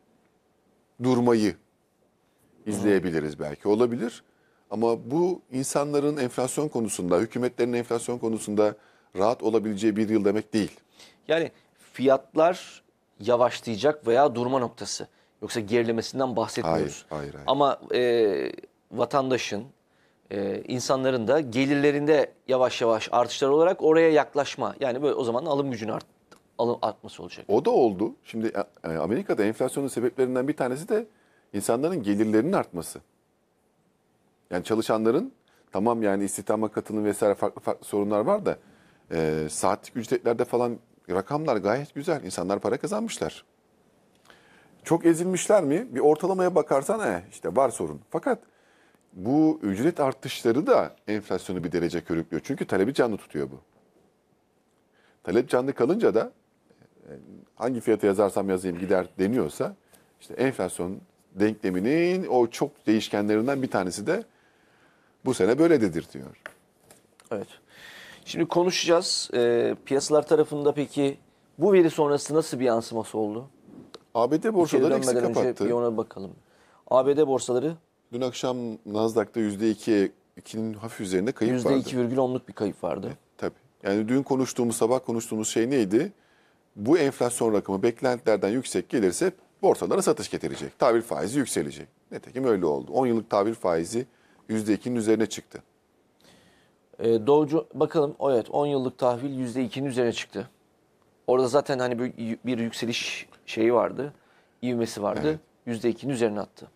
durmayı izleyebiliriz belki olabilir. Ama bu insanların enflasyon konusunda, hükümetlerin enflasyon konusunda rahat olabileceği bir yıl demek değil. Yani fiyatlar yavaşlayacak veya durma noktası. Yoksa gerilemesinden bahsetmiyoruz. Hayır, hayır, hayır. Ama e, vatandaşın, e, insanların da gelirlerinde yavaş yavaş artışlar olarak oraya yaklaşma. Yani böyle o zaman alım gücünün art, alım artması olacak. O da oldu. Şimdi e, e, Amerika'da enflasyonun sebeplerinden bir tanesi de insanların gelirlerinin artması. Yani çalışanların tamam yani istihdama katılım vesaire farklı farklı sorunlar var da e, saatlik ücretlerde falan rakamlar gayet güzel. İnsanlar para kazanmışlar. Çok ezilmişler mi? Bir ortalamaya bakarsan he, eh, işte var sorun. Fakat bu ücret artışları da enflasyonu bir derece körüklüyor. Çünkü talebi canlı tutuyor bu. Talep canlı kalınca da e, hangi fiyata yazarsam yazayım gider deniyorsa işte enflasyon denkleminin o çok değişkenlerinden bir tanesi de bu sene böyle dedir diyor. Evet. Şimdi konuşacağız. E, piyasalar tarafında peki bu veri sonrası nasıl bir yansıması oldu? ABD borsaları eksik kapattı. Bir ona bakalım. ABD borsaları Dün akşam Nasdaq'ta %2, 2'nin hafif üzerinde kayıp %2, vardı. %2,10'luk bir kayıp vardı. E, tabii. Yani dün konuştuğumuz, sabah konuştuğumuz şey neydi? Bu enflasyon rakamı beklentilerden yüksek gelirse borsalara satış getirecek. Tabir faizi yükselecek. Nitekim öyle oldu. 10 yıllık tabir faizi %2'nin üzerine çıktı. E, Doğucu bakalım evet 10 yıllık tahvil %2'nin üzerine çıktı. Orada zaten hani bir, bir yükseliş şeyi vardı, ivmesi vardı. Evet. %2'nin üzerine attı.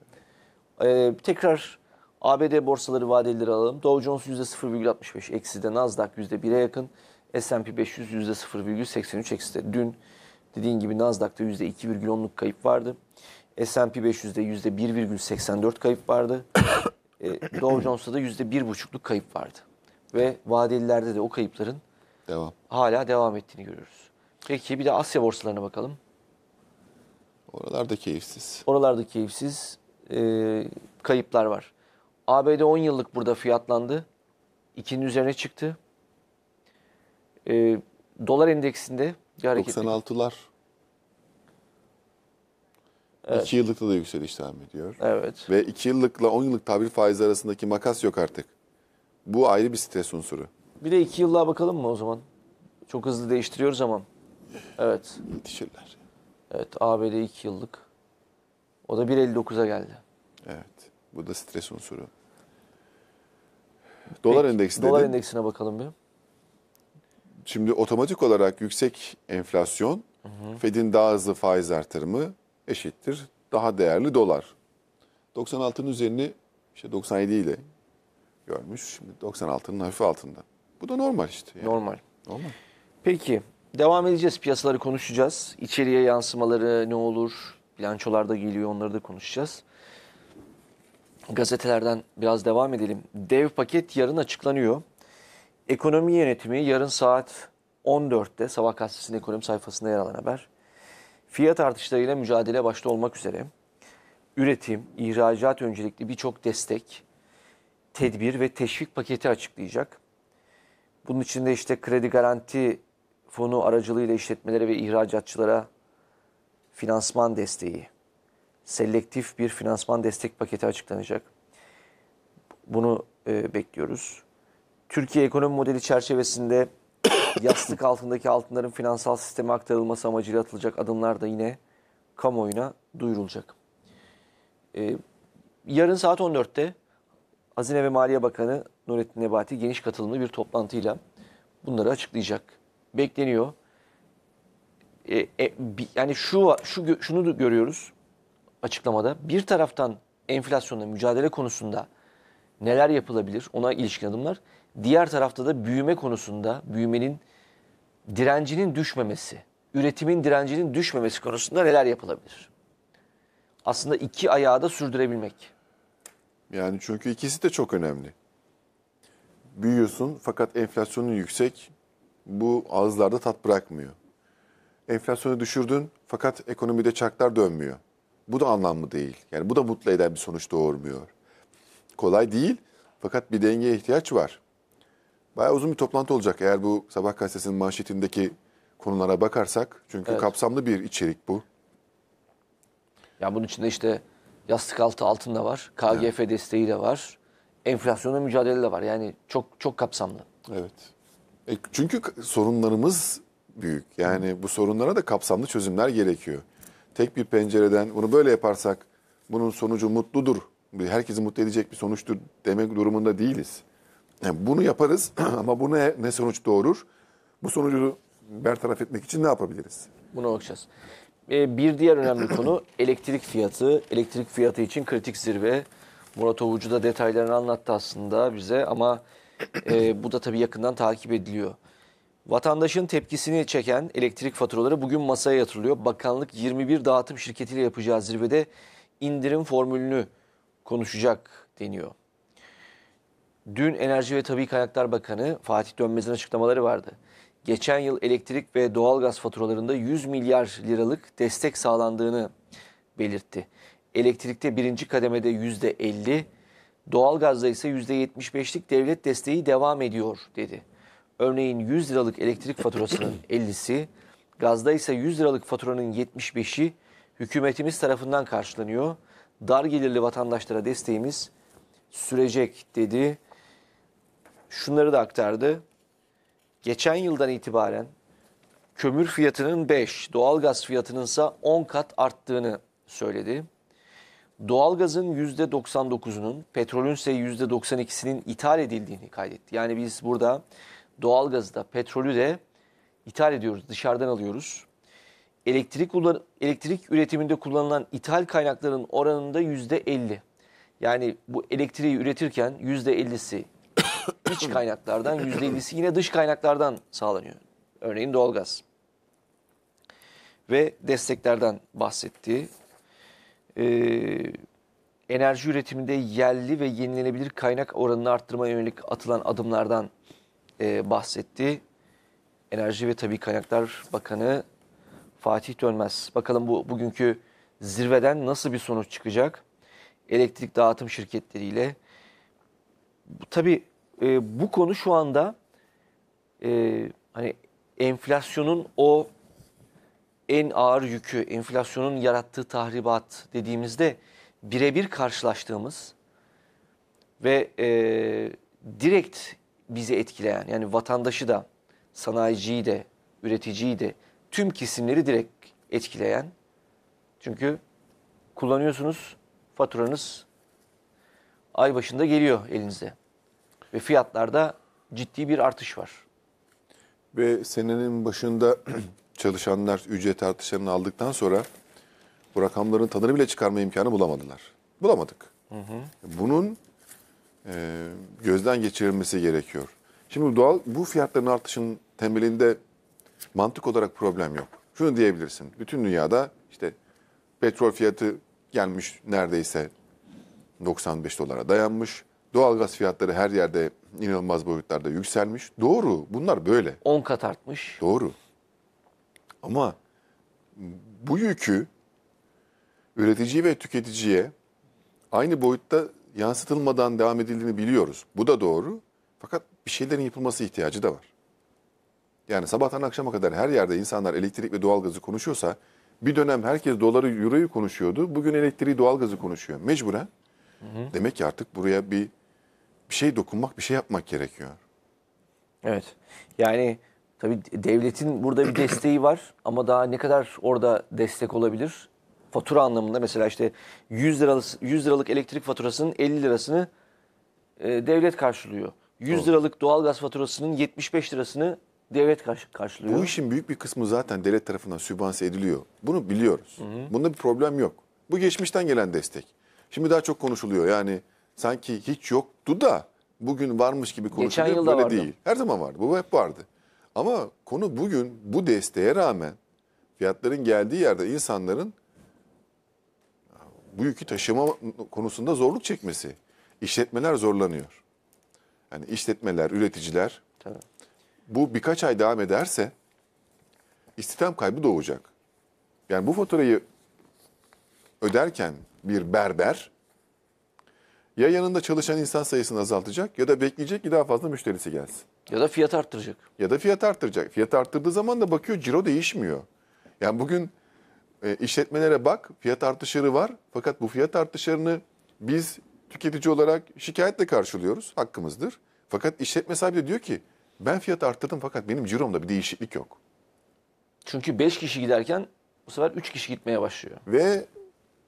Ee, tekrar ABD borsaları vadeleri alalım. Dow Jones %0,65 ekside, Nasdaq %1'e yakın, S&P 500 %0,83 ekside. Dün dediğin gibi Nasdaq'ta %2,10'luk kayıp vardı. S&P 500'de %1,84 kayıp vardı. [coughs] e, Dow Jones'ta da %1,5'luk kayıp vardı. Ve vadelilerde de o kayıpların devam. hala devam ettiğini görüyoruz. Peki bir de Asya borsalarına bakalım. Oralarda keyifsiz. Oralarda keyifsiz e, kayıplar var. ABD 10 yıllık burada fiyatlandı. 2'nin üzerine çıktı. E, dolar endeksinde bir hareket. 96'lar. Evet. 2 yıllıkta da yükseliş devam ediyor. Evet. Ve iki yıllıkla 10 yıllık tabir faizi arasındaki makas yok artık. Bu ayrı bir stres unsuru. Bir de iki yıllığa bakalım mı o zaman? Çok hızlı değiştiriyoruz ama. Evet. Yetişirler. Evet ABD 2 yıllık. O da 1.59'a geldi. Evet. Bu da stres unsuru. Dolar Peki, endeksi dolar dedin. endeksine bakalım bir. Şimdi otomatik olarak yüksek enflasyon, hı hı. Fed'in daha hızlı faiz artırımı eşittir. Daha değerli dolar. 96'nın üzerini işte 97 ile görmüş. Şimdi 96'nın hafif altında. Bu da normal işte. Yani. Normal. Normal. Peki devam edeceğiz piyasaları konuşacağız. İçeriye yansımaları ne olur? Bilançolarda geliyor onları da konuşacağız gazetelerden biraz devam edelim. Dev paket yarın açıklanıyor. Ekonomi yönetimi yarın saat 14'te Sabah Gazetesi'nin ekonomi sayfasında yer alan haber. Fiyat artışlarıyla mücadele başta olmak üzere üretim, ihracat öncelikli birçok destek, tedbir ve teşvik paketi açıklayacak. Bunun içinde işte kredi garanti fonu aracılığıyla işletmelere ve ihracatçılara finansman desteği selektif bir finansman destek paketi açıklanacak. Bunu e, bekliyoruz. Türkiye ekonomi modeli çerçevesinde [coughs] yastık altındaki altınların finansal sisteme aktarılması amacıyla atılacak adımlar da yine kamuoyuna duyurulacak. E, yarın saat 14'te Hazine ve Maliye Bakanı Nurettin Nebati geniş katılımlı bir toplantıyla bunları açıklayacak. Bekleniyor. E, e, yani şu şu şunu da görüyoruz açıklamada bir taraftan enflasyonla mücadele konusunda neler yapılabilir ona ilişkin adımlar. Diğer tarafta da büyüme konusunda büyümenin direncinin düşmemesi, üretimin direncinin düşmemesi konusunda neler yapılabilir? Aslında iki ayağı da sürdürebilmek. Yani çünkü ikisi de çok önemli. Büyüyorsun fakat enflasyonun yüksek. Bu ağızlarda tat bırakmıyor. Enflasyonu düşürdün fakat ekonomide çarklar dönmüyor. Bu da anlamlı değil. Yani bu da mutlu eden bir sonuç doğurmuyor. Kolay değil fakat bir dengeye ihtiyaç var. Bayağı uzun bir toplantı olacak eğer bu sabah gazetesinin manşetindeki konulara bakarsak. Çünkü evet. kapsamlı bir içerik bu. Ya bunun içinde işte yastık altı altında var, KGF evet. desteği de var, enflasyonla mücadele de var. Yani çok çok kapsamlı. Evet. E çünkü sorunlarımız büyük. Yani bu sorunlara da kapsamlı çözümler gerekiyor tek bir pencereden bunu böyle yaparsak bunun sonucu mutludur. Herkesi mutlu edecek bir sonuçtur demek durumunda değiliz. Yani bunu yaparız [clears throat] ama bu ne, ne sonuç doğurur? Bu sonucu bertaraf etmek için ne yapabiliriz? Buna bakacağız. Ee, bir diğer önemli konu [clears throat] elektrik fiyatı. Elektrik fiyatı için kritik zirve. Murat Ovucu da detaylarını anlattı aslında bize ama e, bu da tabii yakından takip ediliyor. Vatandaşın tepkisini çeken elektrik faturaları bugün masaya yatırılıyor. Bakanlık 21 dağıtım şirketiyle yapacağı zirvede indirim formülünü konuşacak deniyor. Dün Enerji ve Tabi Kaynaklar Bakanı Fatih Dönmez'in açıklamaları vardı. Geçen yıl elektrik ve doğalgaz faturalarında 100 milyar liralık destek sağlandığını belirtti. Elektrikte birinci kademede %50, doğalgazda ise %75'lik devlet desteği devam ediyor dedi. Örneğin 100 liralık elektrik faturasının 50'si, [clears throat] gazda ise 100 liralık faturanın 75'i hükümetimiz tarafından karşılanıyor. Dar gelirli vatandaşlara desteğimiz sürecek dedi. Şunları da aktardı. Geçen yıldan itibaren kömür fiyatının 5, doğalgaz fiyatının ise 10 kat arttığını söyledi. Doğalgazın %99'unun, petrolün ise %92'sinin ithal edildiğini kaydetti. Yani biz burada doğalgazı da, petrolü de ithal ediyoruz, dışarıdan alıyoruz. Elektrik, kullan elektrik üretiminde kullanılan ithal kaynakların oranında yüzde elli. Yani bu elektriği üretirken yüzde ellisi [coughs] iç kaynaklardan, yüzde ellisi yine dış kaynaklardan sağlanıyor. Örneğin doğalgaz. Ve desteklerden bahsetti. Ee, enerji üretiminde yerli ve yenilenebilir kaynak oranını arttırmaya yönelik atılan adımlardan e, bahsetti. Enerji ve Tabi Kaynaklar Bakanı Fatih Dönmez. Bakalım bu bugünkü zirveden nasıl bir sonuç çıkacak? Elektrik dağıtım şirketleriyle. Tabii e, bu konu şu anda e, hani enflasyonun o en ağır yükü, enflasyonun yarattığı tahribat dediğimizde birebir karşılaştığımız ve e, direkt bizi etkileyen yani vatandaşı da, sanayiciyi de, üreticiyi de tüm kesimleri direkt etkileyen. Çünkü kullanıyorsunuz faturanız ay başında geliyor elinize. Ve fiyatlarda ciddi bir artış var. Ve senenin başında [clears throat] çalışanlar ücret artışlarını aldıktan sonra bu rakamların tadını bile çıkarma imkanı bulamadılar. Bulamadık. Hı hı. Bunun e, gözden geçirilmesi gerekiyor. Şimdi doğal bu fiyatların artışının temelinde mantık olarak problem yok. Şunu diyebilirsin. Bütün dünyada işte petrol fiyatı gelmiş neredeyse 95 dolara dayanmış. Doğalgaz fiyatları her yerde inanılmaz boyutlarda yükselmiş. Doğru. Bunlar böyle. 10 kat artmış. Doğru. Ama bu yükü üreticiyi ve tüketiciye aynı boyutta yansıtılmadan devam edildiğini biliyoruz. Bu da doğru. Fakat bir şeylerin yapılması ihtiyacı da var. Yani sabahtan akşama kadar her yerde insanlar elektrik ve doğalgazı konuşuyorsa bir dönem herkes doları, euroyu konuşuyordu. Bugün elektriği, doğalgazı konuşuyor. Mecburen. Hı hı. Demek ki artık buraya bir bir şey dokunmak, bir şey yapmak gerekiyor. Evet. Yani tabii devletin burada bir desteği var ama daha ne kadar orada destek olabilir? fatura anlamında mesela işte 100 liralık 100 liralık elektrik faturasının 50 lirasını e, devlet karşılıyor. 100 Doğru. liralık doğalgaz faturasının 75 lirasını devlet karş karşılıyor. Bu işin büyük bir kısmı zaten devlet tarafından sübvanse ediliyor. Bunu biliyoruz. Hı hı. Bunda bir problem yok. Bu geçmişten gelen destek. Şimdi daha çok konuşuluyor. Yani sanki hiç yoktu da bugün varmış gibi konuşuluyor. Geçen yıl Böyle vardı. değil. Her zaman vardı. Bu hep vardı. Ama konu bugün bu desteğe rağmen fiyatların geldiği yerde insanların bu yükü taşıma konusunda zorluk çekmesi. İşletmeler zorlanıyor. Yani işletmeler, üreticiler. Tabii. Bu birkaç ay devam ederse istihdam kaybı doğacak. Yani bu faturayı öderken bir berber ya yanında çalışan insan sayısını azaltacak ya da bekleyecek ki daha fazla müşterisi gelsin. Ya da fiyat arttıracak. Ya da fiyat arttıracak. Fiyat arttırdığı zaman da bakıyor ciro değişmiyor. Yani bugün e, işletmelere bak fiyat artışları var fakat bu fiyat artışlarını biz tüketici olarak şikayetle karşılıyoruz hakkımızdır. Fakat işletme sahibi de diyor ki ben fiyat arttırdım fakat benim ciromda bir değişiklik yok. Çünkü 5 kişi giderken bu sefer 3 kişi gitmeye başlıyor. Ve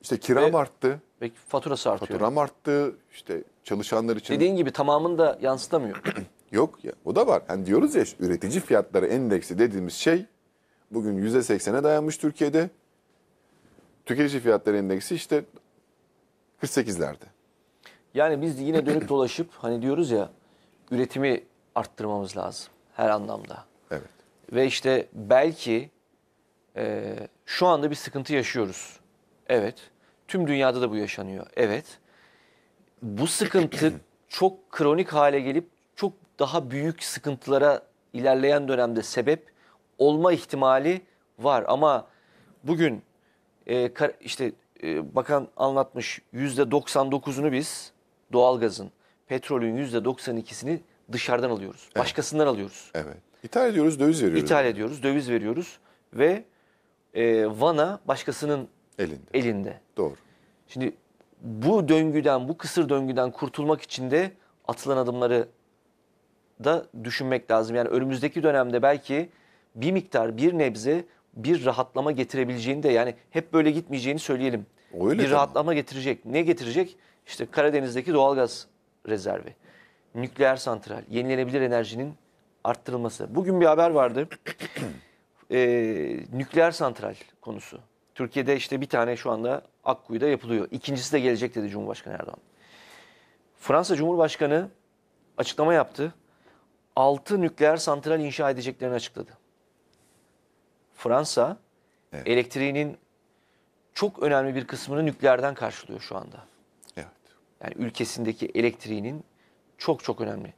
işte kiram ve, arttı. Ve faturası artıyor. Faturam arttı. işte çalışanlar için. Dediğin gibi tamamını da yansıtamıyor. [clears throat] yok ya o da var. Hani diyoruz ya üretici fiyatları endeksi dediğimiz şey bugün %80'e dayanmış Türkiye'de tüketici fiyatları endeksi işte 48'lerde. Yani biz yine dönüp [clears throat] dolaşıp hani diyoruz ya üretimi arttırmamız lazım her anlamda. Evet. Ve işte belki e, şu anda bir sıkıntı yaşıyoruz. Evet. Tüm dünyada da bu yaşanıyor. Evet. Bu sıkıntı [clears throat] çok kronik hale gelip çok daha büyük sıkıntılara ilerleyen dönemde sebep olma ihtimali var. Ama bugün e, kar, işte e, bakan anlatmış yüzde %99'unu biz doğalgazın, petrolün yüzde %92'sini dışarıdan alıyoruz. Evet. Başkasından alıyoruz. Evet. İthal ediyoruz, döviz veriyoruz. İthal ediyoruz, döviz veriyoruz ve e, Van'a başkasının elinde. elinde. Doğru. Şimdi bu döngüden, bu kısır döngüden kurtulmak için de atılan adımları da düşünmek lazım. Yani önümüzdeki dönemde belki bir miktar, bir nebze bir rahatlama getirebileceğini de yani hep böyle gitmeyeceğini söyleyelim. Öyle bir tabii. rahatlama getirecek. Ne getirecek? İşte Karadeniz'deki doğalgaz rezervi, nükleer santral, yenilenebilir enerjinin arttırılması. Bugün bir haber vardı. [clears throat] ee, nükleer santral konusu. Türkiye'de işte bir tane şu anda Akkuyu'da yapılıyor. İkincisi de gelecek dedi Cumhurbaşkanı Erdoğan. Fransa Cumhurbaşkanı açıklama yaptı. 6 nükleer santral inşa edeceklerini açıkladı. Fransa evet. elektriğinin çok önemli bir kısmını nükleerden karşılıyor şu anda. Evet. Yani ülkesindeki elektriğinin çok çok önemli.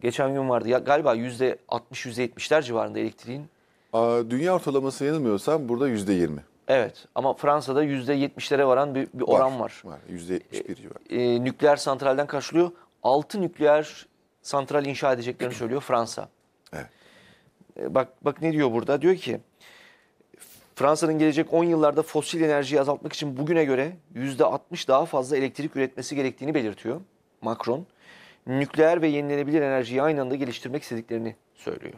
Geçen gün vardı ya, galiba %60-%70'ler civarında elektriğin. Aa, dünya ortalaması yanılmıyorsam burada yüzde %20. Evet ama Fransa'da yüzde %70'lere varan bir, bir oran var. Var, Yüzde %71 civarı. E, e, nükleer santralden karşılıyor. 6 nükleer santral inşa edeceklerini söylüyor Fransa. Evet. E, bak, bak ne diyor burada? Diyor ki Fransa'nın gelecek 10 yıllarda fosil enerjiyi azaltmak için bugüne göre %60 daha fazla elektrik üretmesi gerektiğini belirtiyor Macron. Nükleer ve yenilenebilir enerjiyi aynı anda geliştirmek istediklerini söylüyor.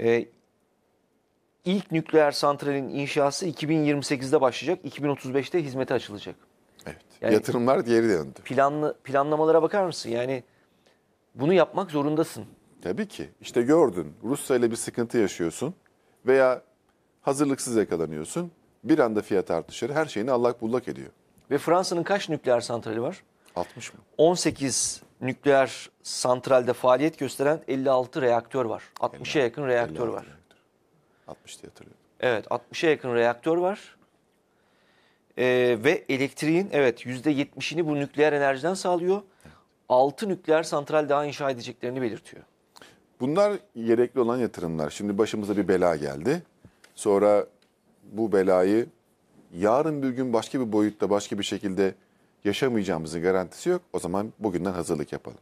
Ee, ilk nükleer santralin inşası 2028'de başlayacak, 2035'te hizmete açılacak. Evet. Yani Yatırımlar diğeri döndü. Planlı planlamalara bakar mısın? Yani bunu yapmak zorundasın. Tabii ki. İşte gördün. Rusya ile bir sıkıntı yaşıyorsun veya hazırlıksız yakalanıyorsun. Bir anda fiyat artışları her şeyini allak bullak ediyor. Ve Fransa'nın kaç nükleer santrali var? 60 mı? 18 nükleer santralde faaliyet gösteren 56 reaktör var. 60'a yakın reaktör var. Reaktör. 60 diye hatırlıyorum. Evet 60'a yakın reaktör var. Ee, ve elektriğin evet %70'ini bu nükleer enerjiden sağlıyor. 6 nükleer santral daha inşa edeceklerini belirtiyor. Bunlar gerekli olan yatırımlar. Şimdi başımıza bir bela geldi. Sonra bu belayı yarın bir gün başka bir boyutta, başka bir şekilde yaşamayacağımızın garantisi yok. O zaman bugünden hazırlık yapalım.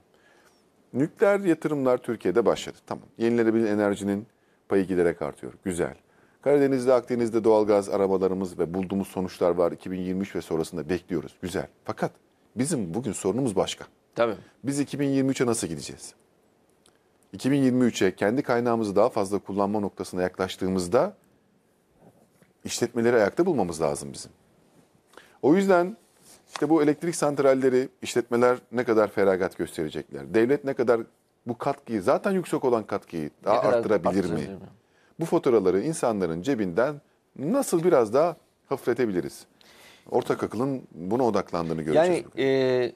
Nükleer yatırımlar Türkiye'de başladı. Tamam. Yenilenebilir enerjinin payı giderek artıyor. Güzel. Karadeniz'de, Akdeniz'de doğalgaz aramalarımız ve bulduğumuz sonuçlar var. 2023 ve sonrasında bekliyoruz. Güzel. Fakat bizim bugün sorunumuz başka. Tabii. Biz 2023'e nasıl gideceğiz? 2023'e kendi kaynağımızı daha fazla kullanma noktasına yaklaştığımızda işletmeleri ayakta bulmamız lazım bizim. O yüzden işte bu elektrik santralleri, işletmeler ne kadar feragat gösterecekler? Devlet ne kadar bu katkıyı, zaten yüksek olan katkıyı daha arttırabilir mi? mi? Bu faturaları insanların cebinden nasıl biraz daha hafifletebiliriz? Ortak akılın buna odaklandığını göreceğiz. Yani e,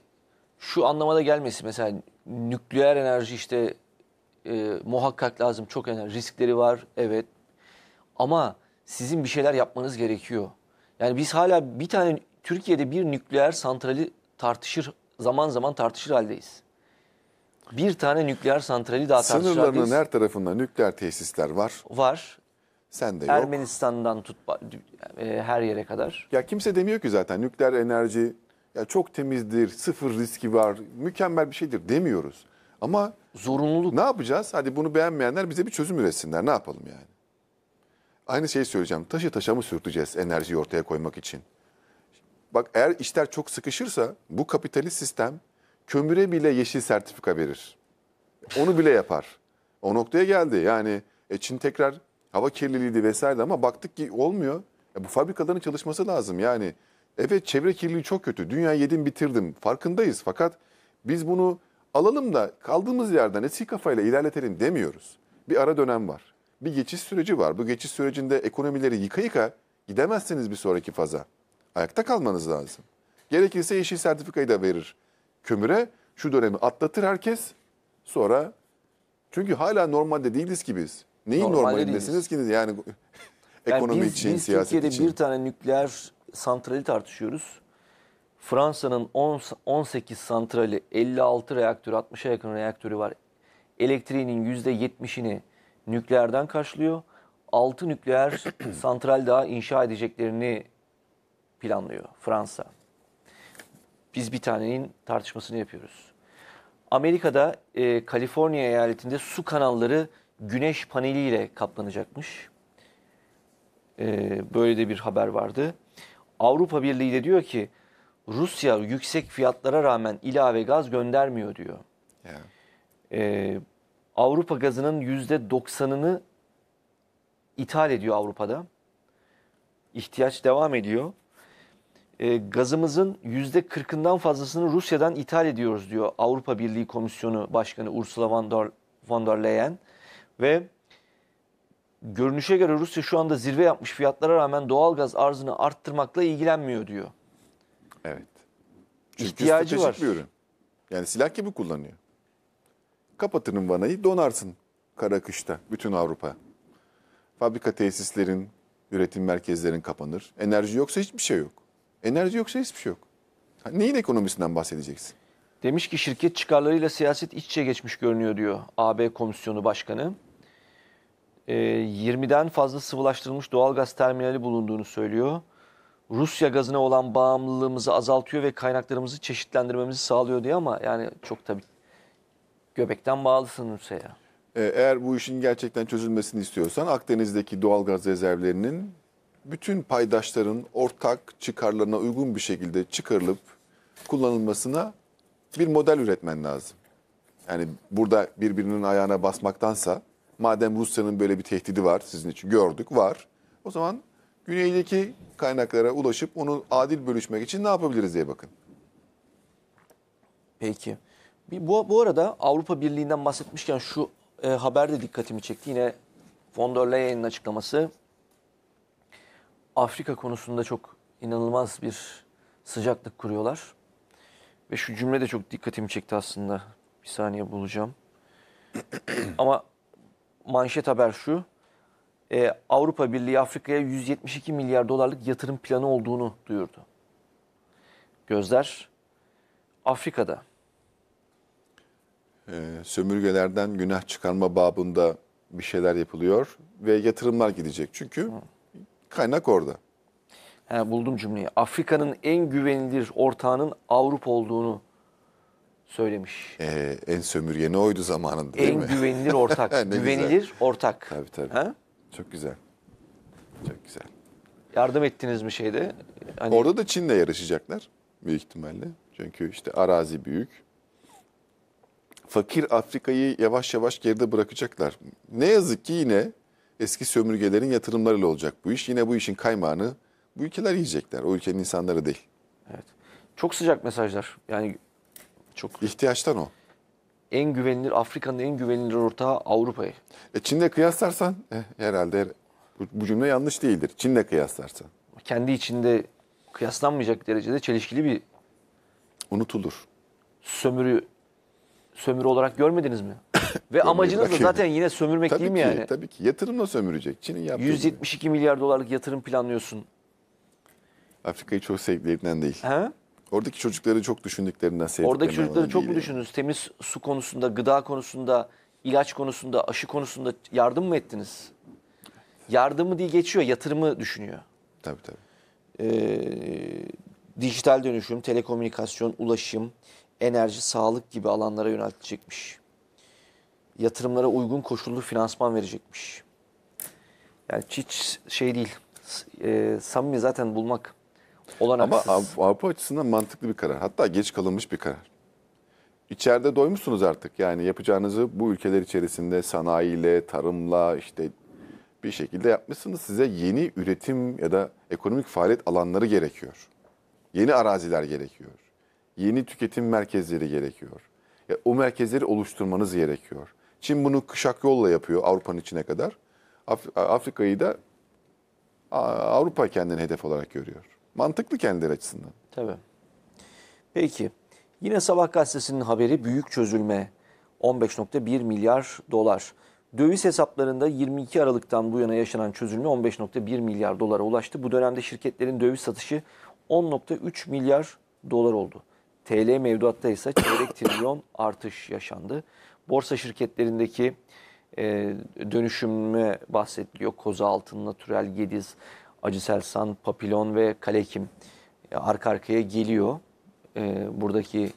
şu anlamada gelmesi mesela nükleer enerji işte e, muhakkak lazım çok enerji riskleri var evet ama sizin bir şeyler yapmanız gerekiyor. Yani biz hala bir tane Türkiye'de bir nükleer santrali tartışır zaman zaman tartışır haldeyiz. Bir tane nükleer santrali daha tartışır Sınırlarının her tarafında nükleer tesisler var. Var. Sen de yok. Ermenistan'dan tut e, her yere kadar. Ya kimse demiyor ki zaten nükleer enerji ya çok temizdir, sıfır riski var, mükemmel bir şeydir demiyoruz. Ama zorunluluk. Ne yapacağız? Hadi bunu beğenmeyenler bize bir çözüm üretsinler. Ne yapalım yani? aynı şeyi söyleyeceğim. Taşı taşa mı sürteceğiz enerjiyi ortaya koymak için? Bak eğer işler çok sıkışırsa bu kapitalist sistem kömüre bile yeşil sertifika verir. Onu bile yapar. O noktaya geldi. Yani e, Çin tekrar hava kirliliğiydi vesaire ama baktık ki olmuyor. Ya e, bu fabrikaların çalışması lazım. Yani evet çevre kirliliği çok kötü. Dünya yedim bitirdim. Farkındayız. Fakat biz bunu alalım da kaldığımız yerden eski kafayla ilerletelim demiyoruz. Bir ara dönem var bir geçiş süreci var. Bu geçiş sürecinde ekonomileri yıka yıka gidemezsiniz bir sonraki faza. Ayakta kalmanız lazım. Gerekirse yeşil sertifikayı da verir kömüre. Şu dönemi atlatır herkes. Sonra çünkü hala normalde değiliz ki biz. Neyin normalde normalindesiniz değiliz. ki? Yani ekonomi yani biz, için, biz siyaset Türkiye'de için. bir tane nükleer santrali tartışıyoruz. Fransa'nın 18 santrali, 56 reaktör, 60'a yakın reaktörü var. Elektriğinin %70'ini nükleerden karşılıyor. 6 nükleer [clears throat] santral daha inşa edeceklerini planlıyor Fransa. Biz bir tanenin tartışmasını yapıyoruz. Amerika'da e, Kaliforniya eyaletinde su kanalları güneş paneliyle kaplanacakmış. E, böyle de bir haber vardı. Avrupa Birliği de diyor ki Rusya yüksek fiyatlara rağmen ilave gaz göndermiyor diyor. Yeah. E, Avrupa gazının yüzde doksanını ithal ediyor Avrupa'da. İhtiyaç devam ediyor. E, gazımızın kırkından fazlasını Rusya'dan ithal ediyoruz diyor Avrupa Birliği Komisyonu Başkanı Ursula von der, von der Leyen. Ve görünüşe göre Rusya şu anda zirve yapmış fiyatlara rağmen doğal gaz arzını arttırmakla ilgilenmiyor diyor. Evet. Çünkü İhtiyacı var. Bir ürün. Yani silah gibi kullanıyor. Kapatırım vanayı donarsın kara kışta bütün Avrupa. Fabrika tesislerin, üretim merkezlerin kapanır. Enerji yoksa hiçbir şey yok. Enerji yoksa hiçbir şey yok. Neyin ekonomisinden bahsedeceksin? Demiş ki şirket çıkarlarıyla siyaset iç içe geçmiş görünüyor diyor AB Komisyonu Başkanı. E, ee, 20'den fazla sıvılaştırılmış doğal gaz terminali bulunduğunu söylüyor. Rusya gazına olan bağımlılığımızı azaltıyor ve kaynaklarımızı çeşitlendirmemizi sağlıyor diye ama yani çok tabii göbekten bağlısın Rusya'ya. Ee, eğer bu işin gerçekten çözülmesini istiyorsan Akdeniz'deki doğal gaz rezervlerinin bütün paydaşların ortak çıkarlarına uygun bir şekilde çıkarılıp kullanılmasına bir model üretmen lazım. Yani burada birbirinin ayağına basmaktansa madem Rusya'nın böyle bir tehdidi var sizin için gördük var. O zaman güneydeki kaynaklara ulaşıp onu adil bölüşmek için ne yapabiliriz diye bakın. Peki. Bu, bu arada Avrupa Birliği'nden bahsetmişken şu e, haber de dikkatimi çekti. Yine von der Leyen'in açıklaması Afrika konusunda çok inanılmaz bir sıcaklık kuruyorlar. Ve şu cümle de çok dikkatimi çekti aslında. Bir saniye bulacağım. [clears throat] Ama manşet haber şu. E, Avrupa Birliği Afrika'ya 172 milyar dolarlık yatırım planı olduğunu duyurdu. Gözler Afrika'da. Ee, sömürgelerden günah çıkarma babında bir şeyler yapılıyor ve yatırımlar gidecek. Çünkü kaynak orada. He, buldum cümleyi. Afrika'nın en güvenilir ortağının Avrupa olduğunu söylemiş. Ee, en sömürge ne oydu zamanında değil en mi? güvenilir ortak. [laughs] güvenilir güzel. ortak. Tabii tabii. He? Çok güzel. Çok güzel. Yardım ettiniz mi şeyde? Hani... Orada da Çin'le yarışacaklar büyük ihtimalle. Çünkü işte arazi büyük fakir Afrika'yı yavaş yavaş geride bırakacaklar. Ne yazık ki yine eski sömürgelerin yatırımlarıyla olacak bu iş. Yine bu işin kaymağını bu ülkeler yiyecekler. O ülkenin insanları değil. Evet. Çok sıcak mesajlar. Yani çok ihtiyaçtan o. En güvenilir Afrika'nın en güvenilir ortağı Avrupa'yı. E Çin'le kıyaslarsan eh, herhalde bu, bu cümle yanlış değildir. Çin'le kıyaslarsan. Kendi içinde kıyaslanmayacak derecede çelişkili bir unutulur. Sömürü sömürü olarak görmediniz mi? [coughs] Ve amacınız da zaten yine sömürmek tabii değil mi ki, yani? Tabii ki. Yatırımla sömürecek. Çin'in yaptığı 172 milyar dolarlık yatırım planlıyorsun. Afrika'yı çok sevdiklerinden değil. He? Oradaki çocukları çok düşündüklerinden sevdiklerinden Oradaki çocukları çok mu düşündünüz? Temiz su konusunda, gıda konusunda, ilaç konusunda, aşı konusunda yardım mı ettiniz? Yardımı diye geçiyor, yatırımı düşünüyor. Tabii tabii. Ee, dijital dönüşüm, telekomünikasyon, ulaşım, enerji, sağlık gibi alanlara yöneltecekmiş. Yatırımlara uygun koşullu finansman verecekmiş. Yani hiç şey değil, e, samimi zaten bulmak olanaksız. Ama Avrupa açısından mantıklı bir karar. Hatta geç kalınmış bir karar. İçeride doymuşsunuz artık. Yani yapacağınızı bu ülkeler içerisinde sanayiyle, tarımla işte bir şekilde yapmışsınız. Size yeni üretim ya da ekonomik faaliyet alanları gerekiyor. Yeni araziler gerekiyor yeni tüketim merkezleri gerekiyor. Ya, e, o merkezleri oluşturmanız gerekiyor. Çin bunu kışak yolla yapıyor Avrupa'nın içine kadar. Af Afrika'yı da Avrupa kendini hedef olarak görüyor. Mantıklı kendileri açısından. Tabii. Peki. Yine Sabah gazetesinin haberi büyük çözülme. 15.1 milyar dolar. Döviz hesaplarında 22 Aralık'tan bu yana yaşanan çözülme 15.1 milyar dolara ulaştı. Bu dönemde şirketlerin döviz satışı 10.3 milyar dolar oldu. TL mevduatta ise çeyrek [coughs] trilyon artış yaşandı. Borsa şirketlerindeki e, dönüşümü bahsediliyor. Koza Altın, natural Gediz, Acıselsan, Papilon ve Kalekim e, arka arkaya geliyor. E, buradaki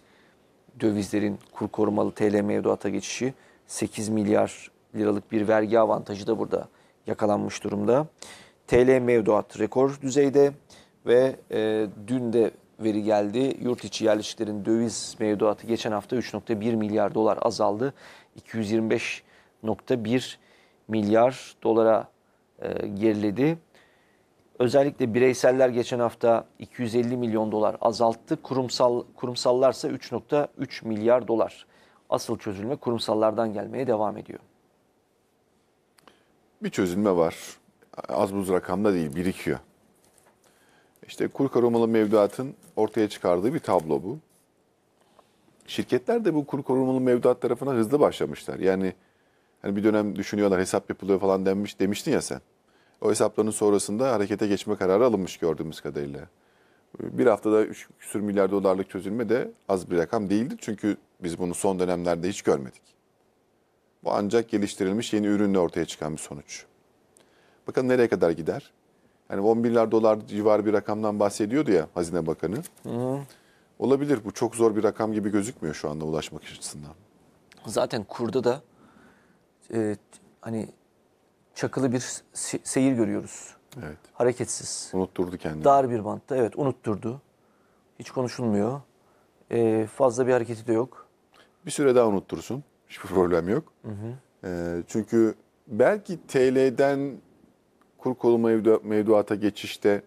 dövizlerin kur korumalı TL mevduata geçişi 8 milyar liralık bir vergi avantajı da burada yakalanmış durumda. TL mevduat rekor düzeyde ve e, dün de veri geldi. Yurt içi yerleşiklerin döviz mevduatı geçen hafta 3.1 milyar dolar azaldı. 225.1 milyar dolara e, geriledi. Özellikle bireyseller geçen hafta 250 milyon dolar azalttı. Kurumsal kurumsallarsa 3.3 milyar dolar. Asıl çözülme kurumsallardan gelmeye devam ediyor. Bir çözülme var. Az buz rakamda değil, birikiyor. İşte Kurka Romalı mevduatın ortaya çıkardığı bir tablo bu. Şirketler de bu kur korumalı mevduat tarafına hızlı başlamışlar. Yani hani bir dönem düşünüyorlar hesap yapılıyor falan denmiş demiştin ya sen. O hesapların sonrasında harekete geçme kararı alınmış gördüğümüz kadarıyla. Bir haftada 3 küsür milyar dolarlık çözülme de az bir rakam değildi. Çünkü biz bunu son dönemlerde hiç görmedik. Bu ancak geliştirilmiş yeni ürünle ortaya çıkan bir sonuç. Bakalım nereye kadar gider? Hani 10 milyar dolar civarı bir rakamdan bahsediyordu ya Hazine Bakanı. Hı -hı. Olabilir. Bu çok zor bir rakam gibi gözükmüyor şu anda ulaşmak açısından. Zaten kurda da e, hani çakılı bir seyir görüyoruz. Evet. Hareketsiz. Unutturdu kendini. Dar bir bantta evet unutturdu. Hiç konuşulmuyor. E, fazla bir hareketi de yok. Bir süre daha unuttursun. Hiçbir problem yok. Hı hı. E, çünkü belki TL'den kur kurulu mevduata geçişte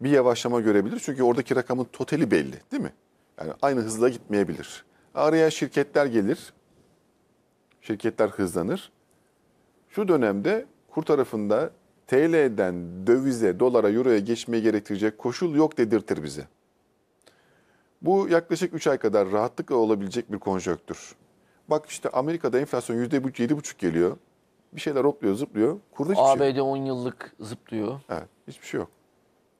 bir yavaşlama görebilir. Çünkü oradaki rakamın toteli belli değil mi? Yani aynı hızla gitmeyebilir. Araya şirketler gelir. Şirketler hızlanır. Şu dönemde kur tarafında TL'den dövize, dolara, euroya geçmeye gerektirecek koşul yok dedirtir bize. Bu yaklaşık 3 ay kadar rahatlıkla olabilecek bir konjöktür. Bak işte Amerika'da enflasyon %7,5 geliyor. Bir şeyler hopluyor, zıplıyor. Kurda hiçbir ABD şey yok. 10 yıllık zıplıyor. Evet, hiçbir şey yok.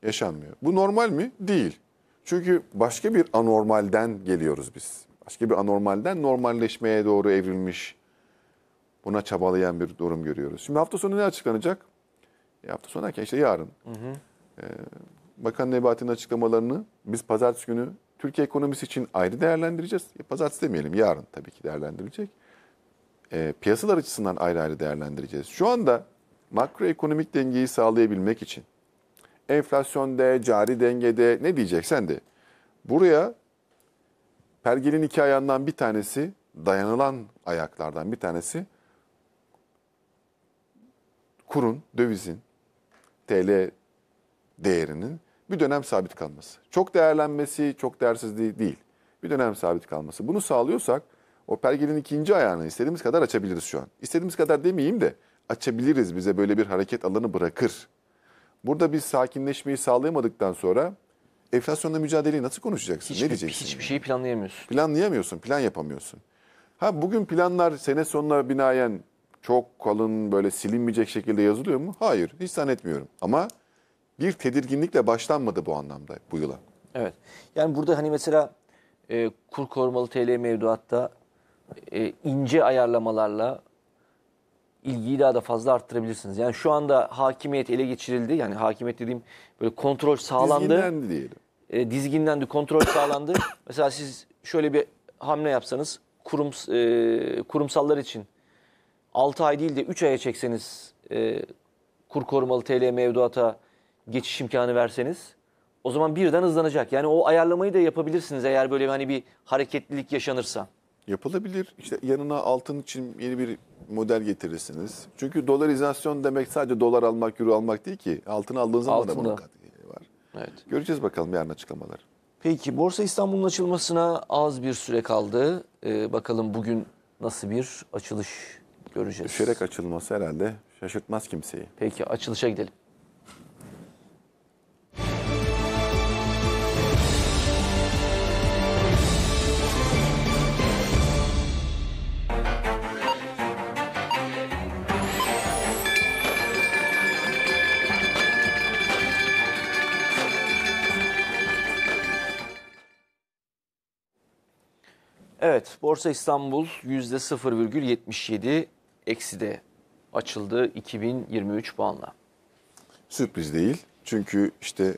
Yaşanmıyor. Bu normal mi? Değil. Çünkü başka bir anormalden geliyoruz biz. Başka bir anormalden normalleşmeye doğru evrilmiş, buna çabalayan bir durum görüyoruz. Şimdi hafta sonu ne açıklanacak? E hafta sonu erken işte yarın. Hı hı. E, Bakan Nebati'nin açıklamalarını biz pazartesi günü Türkiye ekonomisi için ayrı değerlendireceğiz. E, pazartesi demeyelim yarın tabii ki değerlendirecek e, piyasalar açısından ayrı ayrı değerlendireceğiz. Şu anda makroekonomik dengeyi sağlayabilmek için enflasyonda, cari dengede ne diyeceksen de buraya pergelin iki ayağından bir tanesi dayanılan ayaklardan bir tanesi kurun, dövizin, TL değerinin bir dönem sabit kalması. Çok değerlenmesi, çok değersizliği değil. Bir dönem sabit kalması. Bunu sağlıyorsak o pergelin ikinci ayağını istediğimiz kadar açabiliriz şu an. İstediğimiz kadar demeyeyim de açabiliriz bize böyle bir hareket alanı bırakır. Burada biz sakinleşmeyi sağlayamadıktan sonra enflasyonla mücadeleyi nasıl konuşacaksın? Hiçbir, ne diyeceksin? Hiçbir yani? şeyi planlayamıyorsun. Planlayamıyorsun, plan yapamıyorsun. Ha bugün planlar sene sonuna binaen çok kalın böyle silinmeyecek şekilde yazılıyor mu? Hayır, hiç zannetmiyorum. Ama bir tedirginlikle başlanmadı bu anlamda bu yıla. Evet. Yani burada hani mesela e, kur korumalı TL mevduatta e, ince ayarlamalarla ilgiyi daha da fazla arttırabilirsiniz. Yani şu anda hakimiyet ele geçirildi. Yani hakimiyet dediğim böyle kontrol sağlandı. Dizginlendi diyelim. E, dizginlendi, kontrol sağlandı. [laughs] Mesela siz şöyle bir hamle yapsanız kurum e, kurumsallar için 6 ay değil de 3 aya çekseniz e, kur korumalı TL mevduata geçiş imkanı verseniz o zaman birden hızlanacak. Yani o ayarlamayı da yapabilirsiniz eğer böyle hani bir hareketlilik yaşanırsa. Yapılabilir. İşte yanına altın için yeni bir model getirirsiniz. Çünkü dolarizasyon demek sadece dolar almak, euro almak değil ki. Altın aldığınız zaman da bunun katkıları var. Evet. Göreceğiz bakalım yarın açıklamaları. Peki Borsa İstanbul'un açılmasına az bir süre kaldı. Ee, bakalım bugün nasıl bir açılış göreceğiz. Düşerek açılması herhalde şaşırtmaz kimseyi. Peki açılışa gidelim. Evet, Borsa İstanbul %0,77 ekside açıldı 2023 puanla. Sürpriz değil. Çünkü işte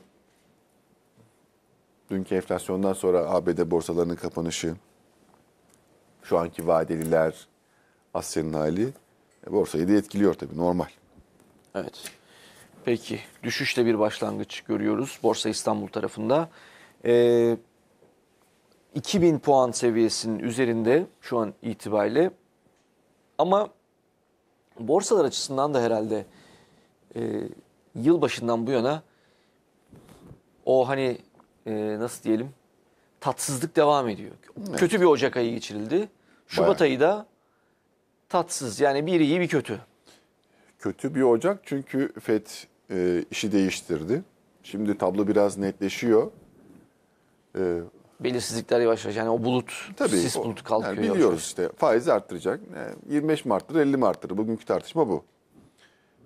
dünkü enflasyondan sonra ABD borsalarının kapanışı, şu anki vadeliler, Asya'nın hali e, borsayı da etkiliyor tabii normal. Evet. Peki düşüşte bir başlangıç görüyoruz Borsa İstanbul tarafında. Ee, 2000 puan seviyesinin üzerinde şu an itibariyle. Ama borsalar açısından da herhalde e, yılbaşından bu yana o hani e, nasıl diyelim tatsızlık devam ediyor. Evet. Kötü bir Ocak ayı geçirildi. Şubat Bayağı. ayı da tatsız yani bir iyi bir kötü. Kötü bir Ocak çünkü FED e, işi değiştirdi. Şimdi tablo biraz netleşiyor. E, belirsizlikler yavaş yavaş yani o bulut, Tabii, sis o, bulutu kalkıyor. Yani biliyoruz yavaş. işte faizi arttıracak. 25 e, mi arttırır 50 mi arttırır bugünkü tartışma bu.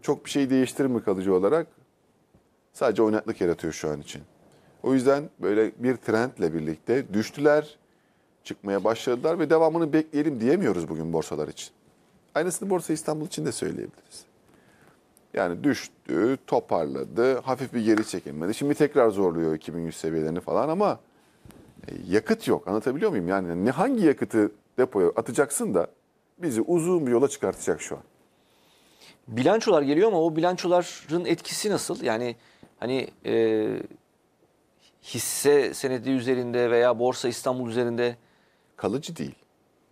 Çok bir şey değiştirir mi kalıcı olarak? Sadece oynaklık yaratıyor şu an için. O yüzden böyle bir trendle birlikte düştüler, çıkmaya başladılar ve devamını bekleyelim diyemiyoruz bugün borsalar için. Aynısını Borsa İstanbul için de söyleyebiliriz. Yani düştü, toparladı, hafif bir geri çekilmedi. Şimdi tekrar zorluyor 2100 seviyelerini falan ama yakıt yok. Anlatabiliyor muyum? Yani ne hangi yakıtı depoya atacaksın da bizi uzun bir yola çıkartacak şu an. Bilançolar geliyor ama o bilançoların etkisi nasıl? Yani hani e, hisse senedi üzerinde veya borsa İstanbul üzerinde kalıcı değil.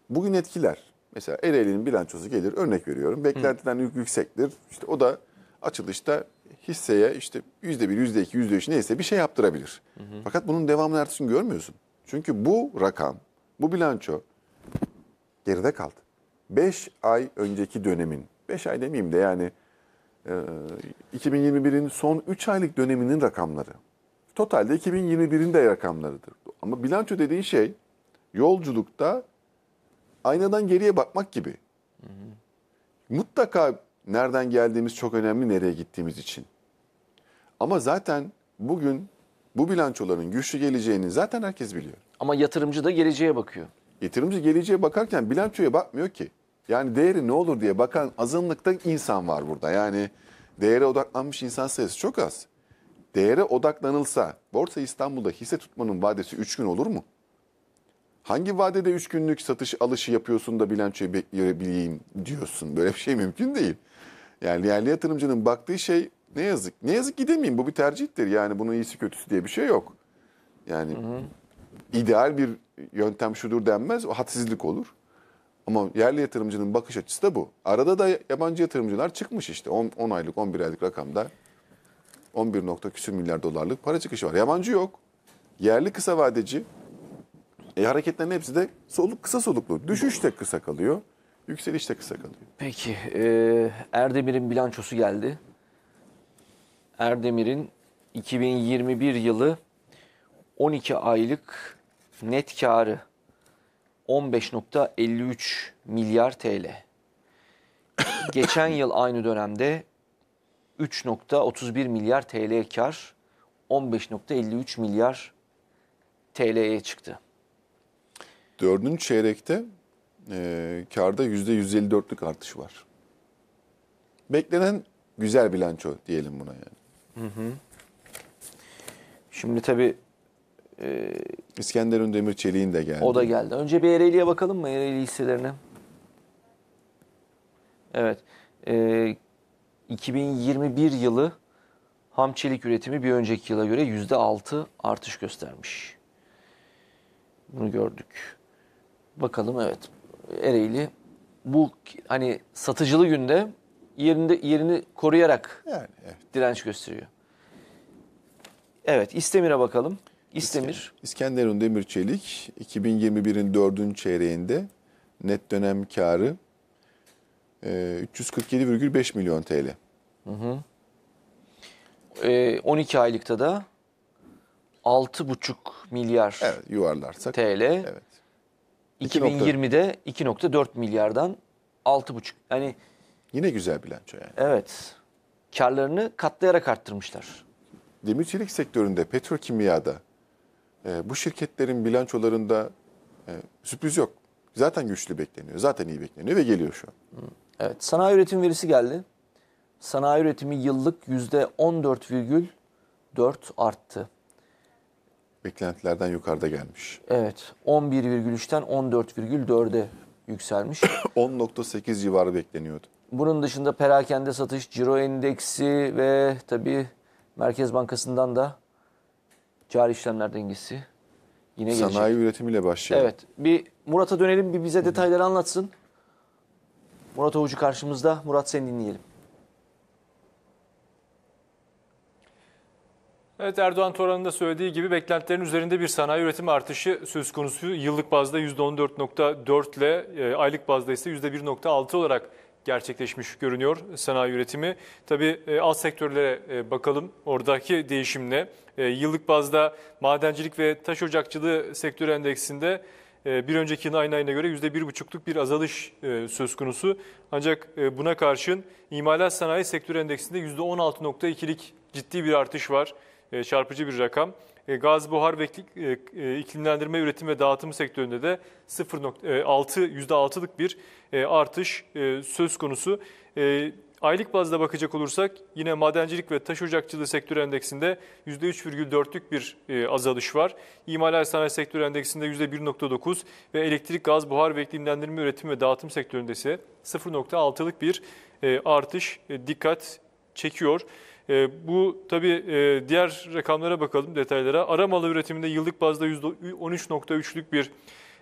Bugün etkiler. Mesela Ereğli'nin bilançosu gelir örnek veriyorum. Beklentiden Hı. yüksektir. İşte o da açılışta hisseye işte yüzde bir, yüzde iki, yüzde üç neyse bir şey yaptırabilir. Hı hı. Fakat bunun devamını ertesi görmüyorsun. Çünkü bu rakam, bu bilanço geride kaldı. Beş ay önceki dönemin, beş ay demeyeyim de yani e, 2021'in son üç aylık döneminin rakamları. Totalde 2021'in de rakamlarıdır. Ama bilanço dediğin şey yolculukta aynadan geriye bakmak gibi. Hı hı. Mutlaka Nereden geldiğimiz çok önemli nereye gittiğimiz için. Ama zaten bugün bu bilançoların güçlü geleceğini zaten herkes biliyor. Ama yatırımcı da geleceğe bakıyor. Yatırımcı geleceğe bakarken bilançoya bakmıyor ki. Yani değeri ne olur diye bakan azınlıkta insan var burada. Yani değere odaklanmış insan sayısı çok az. Değere odaklanılsa Borsa İstanbul'da hisse tutmanın vadesi 3 gün olur mu? Hangi vadede 3 günlük satış alışı yapıyorsun da bilançoyu bekleyebileyim diyorsun. Böyle bir şey mümkün değil. Yani yerli yatırımcının baktığı şey ne yazık. Ne yazık ki bu bir tercihtir. Yani bunun iyisi kötüsü diye bir şey yok. Yani hı hı. ideal bir yöntem şudur denmez. O hadsizlik olur. Ama yerli yatırımcının bakış açısı da bu. Arada da yabancı yatırımcılar çıkmış işte. 10, 10 aylık 11 aylık rakamda 11 nokta küsür milyar dolarlık para çıkışı var. Yabancı yok. Yerli kısa vadeci e, hareketlerin hepsi de soluk, kısa soluklu. Düşüş de kısa kalıyor. Yükseliş de kısa kalıyor. Peki e, Erdemir'in bilançosu geldi. Erdemir'in 2021 yılı 12 aylık net karı 15.53 milyar TL. Geçen yıl aynı dönemde 3.31 milyar TL kar 15.53 milyar TL'ye çıktı. Dördüncü çeyrekte e, karda %154'lük artış var. Beklenen güzel bilanço diyelim buna yani. Hı hı. Şimdi tabii e, İskenderun Demir Çelik'in de geldi. O da geldi. Önce bir Ereğli'ye bakalım mı Ereğli hisselerine? Evet. E, 2021 yılı ham çelik üretimi bir önceki yıla göre %6 artış göstermiş. Bunu gördük. Bakalım evet. Ereğli bu hani satıcılı günde yerinde yerini koruyarak yani, evet. direnç gösteriyor. Evet İstemir'e bakalım. İstemir. İskenderun Demir Çelik 2021'in dördüncü çeyreğinde net dönem karı 347,5 milyon TL. Hı hı. E, 12 aylıkta da 6,5 milyar evet, yuvarlarsak, TL. Evet. 2020'de 2.4 milyardan 6.5. Yani yine güzel bilanço yani. Evet. Karlarını katlayarak arttırmışlar. Demir çelik sektöründe, petrokimyada e, bu şirketlerin bilançolarında e, sürpriz yok. Zaten güçlü bekleniyor. Zaten iyi bekleniyor ve geliyor şu an. Evet. Sanayi üretim verisi geldi. Sanayi üretimi yıllık %14,4 arttı beklentilerden yukarıda gelmiş. Evet 11,3'ten 14,4'e yükselmiş. 10.8 [coughs] civarı bekleniyordu. Bunun dışında perakende satış, ciro endeksi ve tabii Merkez Bankası'ndan da cari işlemler dengesi yine Sanayi gelecek. üretimiyle başlayalım. Evet. Bir Murat'a dönelim bir bize detayları anlatsın. Murat Ovucu karşımızda. Murat seni dinleyelim. Evet Erdoğan Toran'ın da söylediği gibi beklentilerin üzerinde bir sanayi üretim artışı söz konusu. Yıllık bazda %14.4 ile e, aylık bazda ise %1.6 olarak gerçekleşmiş görünüyor sanayi üretimi. Tabii e, alt sektörlere e, bakalım oradaki değişimle. E, yıllık bazda madencilik ve taş ocakçılığı sektör endeksinde bir önceki yılın aynı ayına göre %1,5'luk bir azalış söz konusu. Ancak buna karşın imalat sanayi sektör endeksinde %16.2'lik ciddi bir artış var. E, çarpıcı bir rakam. E, gaz, buhar ve e, iklimlendirme üretim ve dağıtım sektöründe de 0.6 %6'lık bir artış söz konusu. Aylık bazda bakacak olursak yine madencilik ve taş ocakçılığı sektör endeksinde %3,4'lük bir azalış var. İmalat sanayi sektör endeksinde %1,9 ve elektrik, gaz, buhar ve iklimlendirme üretim ve dağıtım sektöründe ise 0,6'lık bir artış dikkat çekiyor. E, bu tabii e, diğer rakamlara bakalım detaylara. Ara malı üretiminde yıllık bazda %13.3'lük bir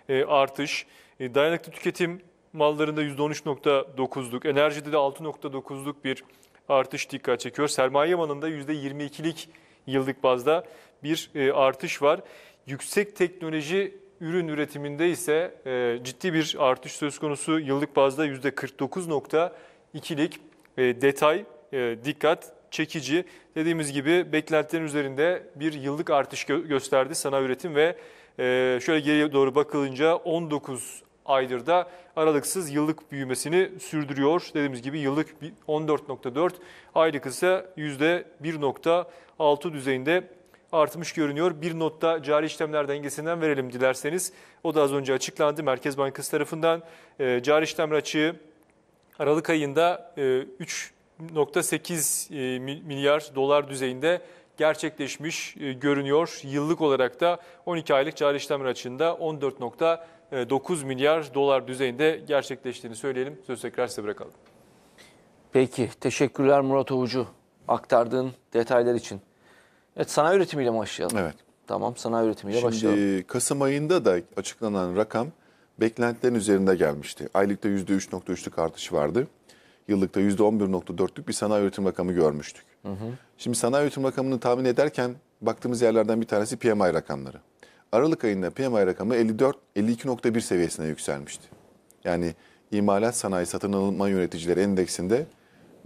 e, artış. E, dayanıklı tüketim mallarında %13.9'luk, enerjide de 6.9'luk bir artış dikkat çekiyor. Sermaye malında %22'lik yıllık bazda bir e, artış var. Yüksek teknoloji ürün üretiminde ise e, ciddi bir artış söz konusu. Yıllık bazda %49.2'lik e, detay e, dikkat çekici. Dediğimiz gibi beklentilerin üzerinde bir yıllık artış gö gösterdi sanayi üretim ve e, şöyle geriye doğru bakılınca 19 aydır da aralıksız yıllık büyümesini sürdürüyor. Dediğimiz gibi yıllık 14.4, aylık ise %1.6 düzeyinde artmış görünüyor. Bir notta cari işlemler dengesinden verelim dilerseniz. O da az önce açıklandı Merkez Bankası tarafından. E, cari işlemler açığı Aralık ayında e, 3 1,8 e, milyar dolar düzeyinde gerçekleşmiş e, görünüyor. Yıllık olarak da 12 aylık cari işlemler açığında 14.9 milyar dolar düzeyinde gerçekleştiğini söyleyelim. Söz tekrar size bırakalım. Peki, teşekkürler Murat Ovucu aktardığın detaylar için. Evet, sanayi üretimiyle başlayalım. Evet. Tamam, sanayi üretimiyle Şimdi, başlayalım. Şimdi Kasım ayında da açıklanan rakam beklentilerin üzerinde gelmişti. Aylıkta %3.3'lük artış vardı yıllıkta %11.4'lük bir sanayi üretim rakamı görmüştük. Hı hı. Şimdi sanayi üretim rakamını tahmin ederken baktığımız yerlerden bir tanesi PMI rakamları. Aralık ayında PMI rakamı 54 52.1 seviyesine yükselmişti. Yani imalat sanayi satın alma yöneticileri endeksinde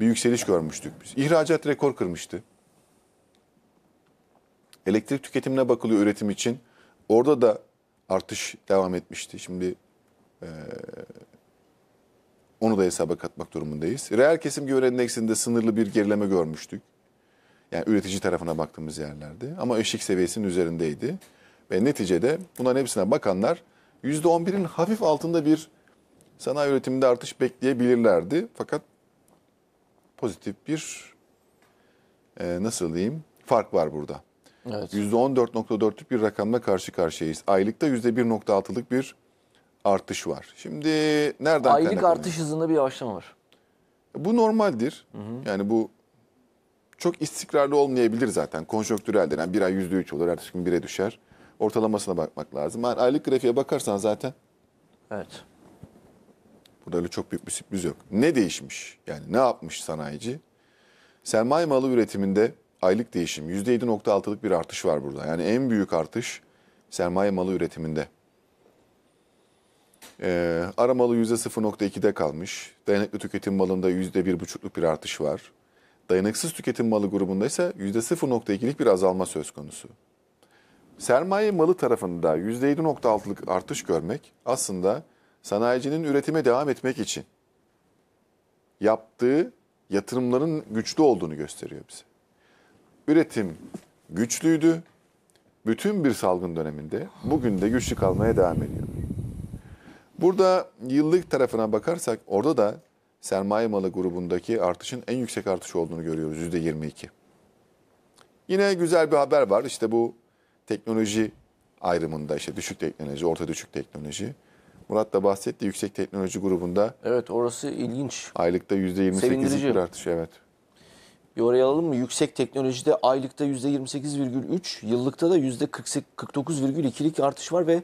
bir yükseliş görmüştük biz. İhracat rekor kırmıştı. Elektrik tüketimine bakılıyor üretim için. Orada da artış devam etmişti. Şimdi onu da hesaba katmak durumundayız. Reel kesim güven endeksinde sınırlı bir gerileme görmüştük. Yani üretici tarafına baktığımız yerlerde. Ama eşik seviyesinin üzerindeydi. Ve neticede bunların hepsine bakanlar %11'in hafif altında bir sanayi üretiminde artış bekleyebilirlerdi. Fakat pozitif bir e, nasıl diyeyim fark var burada. Evet. %14.4'lük bir rakamla karşı karşıyayız. Aylıkta %1.6'lık bir artış var. Şimdi nereden Aylık artış hızında bir yavaşlama var. Bu normaldir. Hı hı. Yani bu çok istikrarlı olmayabilir zaten. Konjonktüreldir. Yani bir ay yüzde üç olur, ertesi gün bire düşer. Ortalamasına bakmak lazım. Yani aylık grafiğe bakarsan zaten. Evet. Burada öyle çok büyük bir sürpriz yok. Ne değişmiş? Yani ne yapmış sanayici? Sermaye malı üretiminde aylık değişim yüzde %7.6'lık bir artış var burada. Yani en büyük artış sermaye malı üretiminde. E, aramalı %0.2'de kalmış. Dayanıklı tüketim malında %1.5'luk bir artış var. Dayanıksız tüketim malı grubunda ise %0.2'lik bir azalma söz konusu. Sermaye malı tarafında %7.6'lık artış görmek aslında sanayicinin üretime devam etmek için yaptığı yatırımların güçlü olduğunu gösteriyor bize. Üretim güçlüydü. Bütün bir salgın döneminde bugün de güçlü kalmaya devam ediyor. Burada yıllık tarafına bakarsak orada da sermaye malı grubundaki artışın en yüksek artış olduğunu görüyoruz yüzde %22. Yine güzel bir haber var. İşte bu teknoloji ayrımında işte düşük teknoloji, orta düşük teknoloji. Murat da bahsetti yüksek teknoloji grubunda. Evet orası ilginç. Aylıkta %28'lik bir artış evet. Bir oraya alalım mı? Yüksek teknolojide aylıkta %28,3, yıllıkta da %49,2'lik artış var ve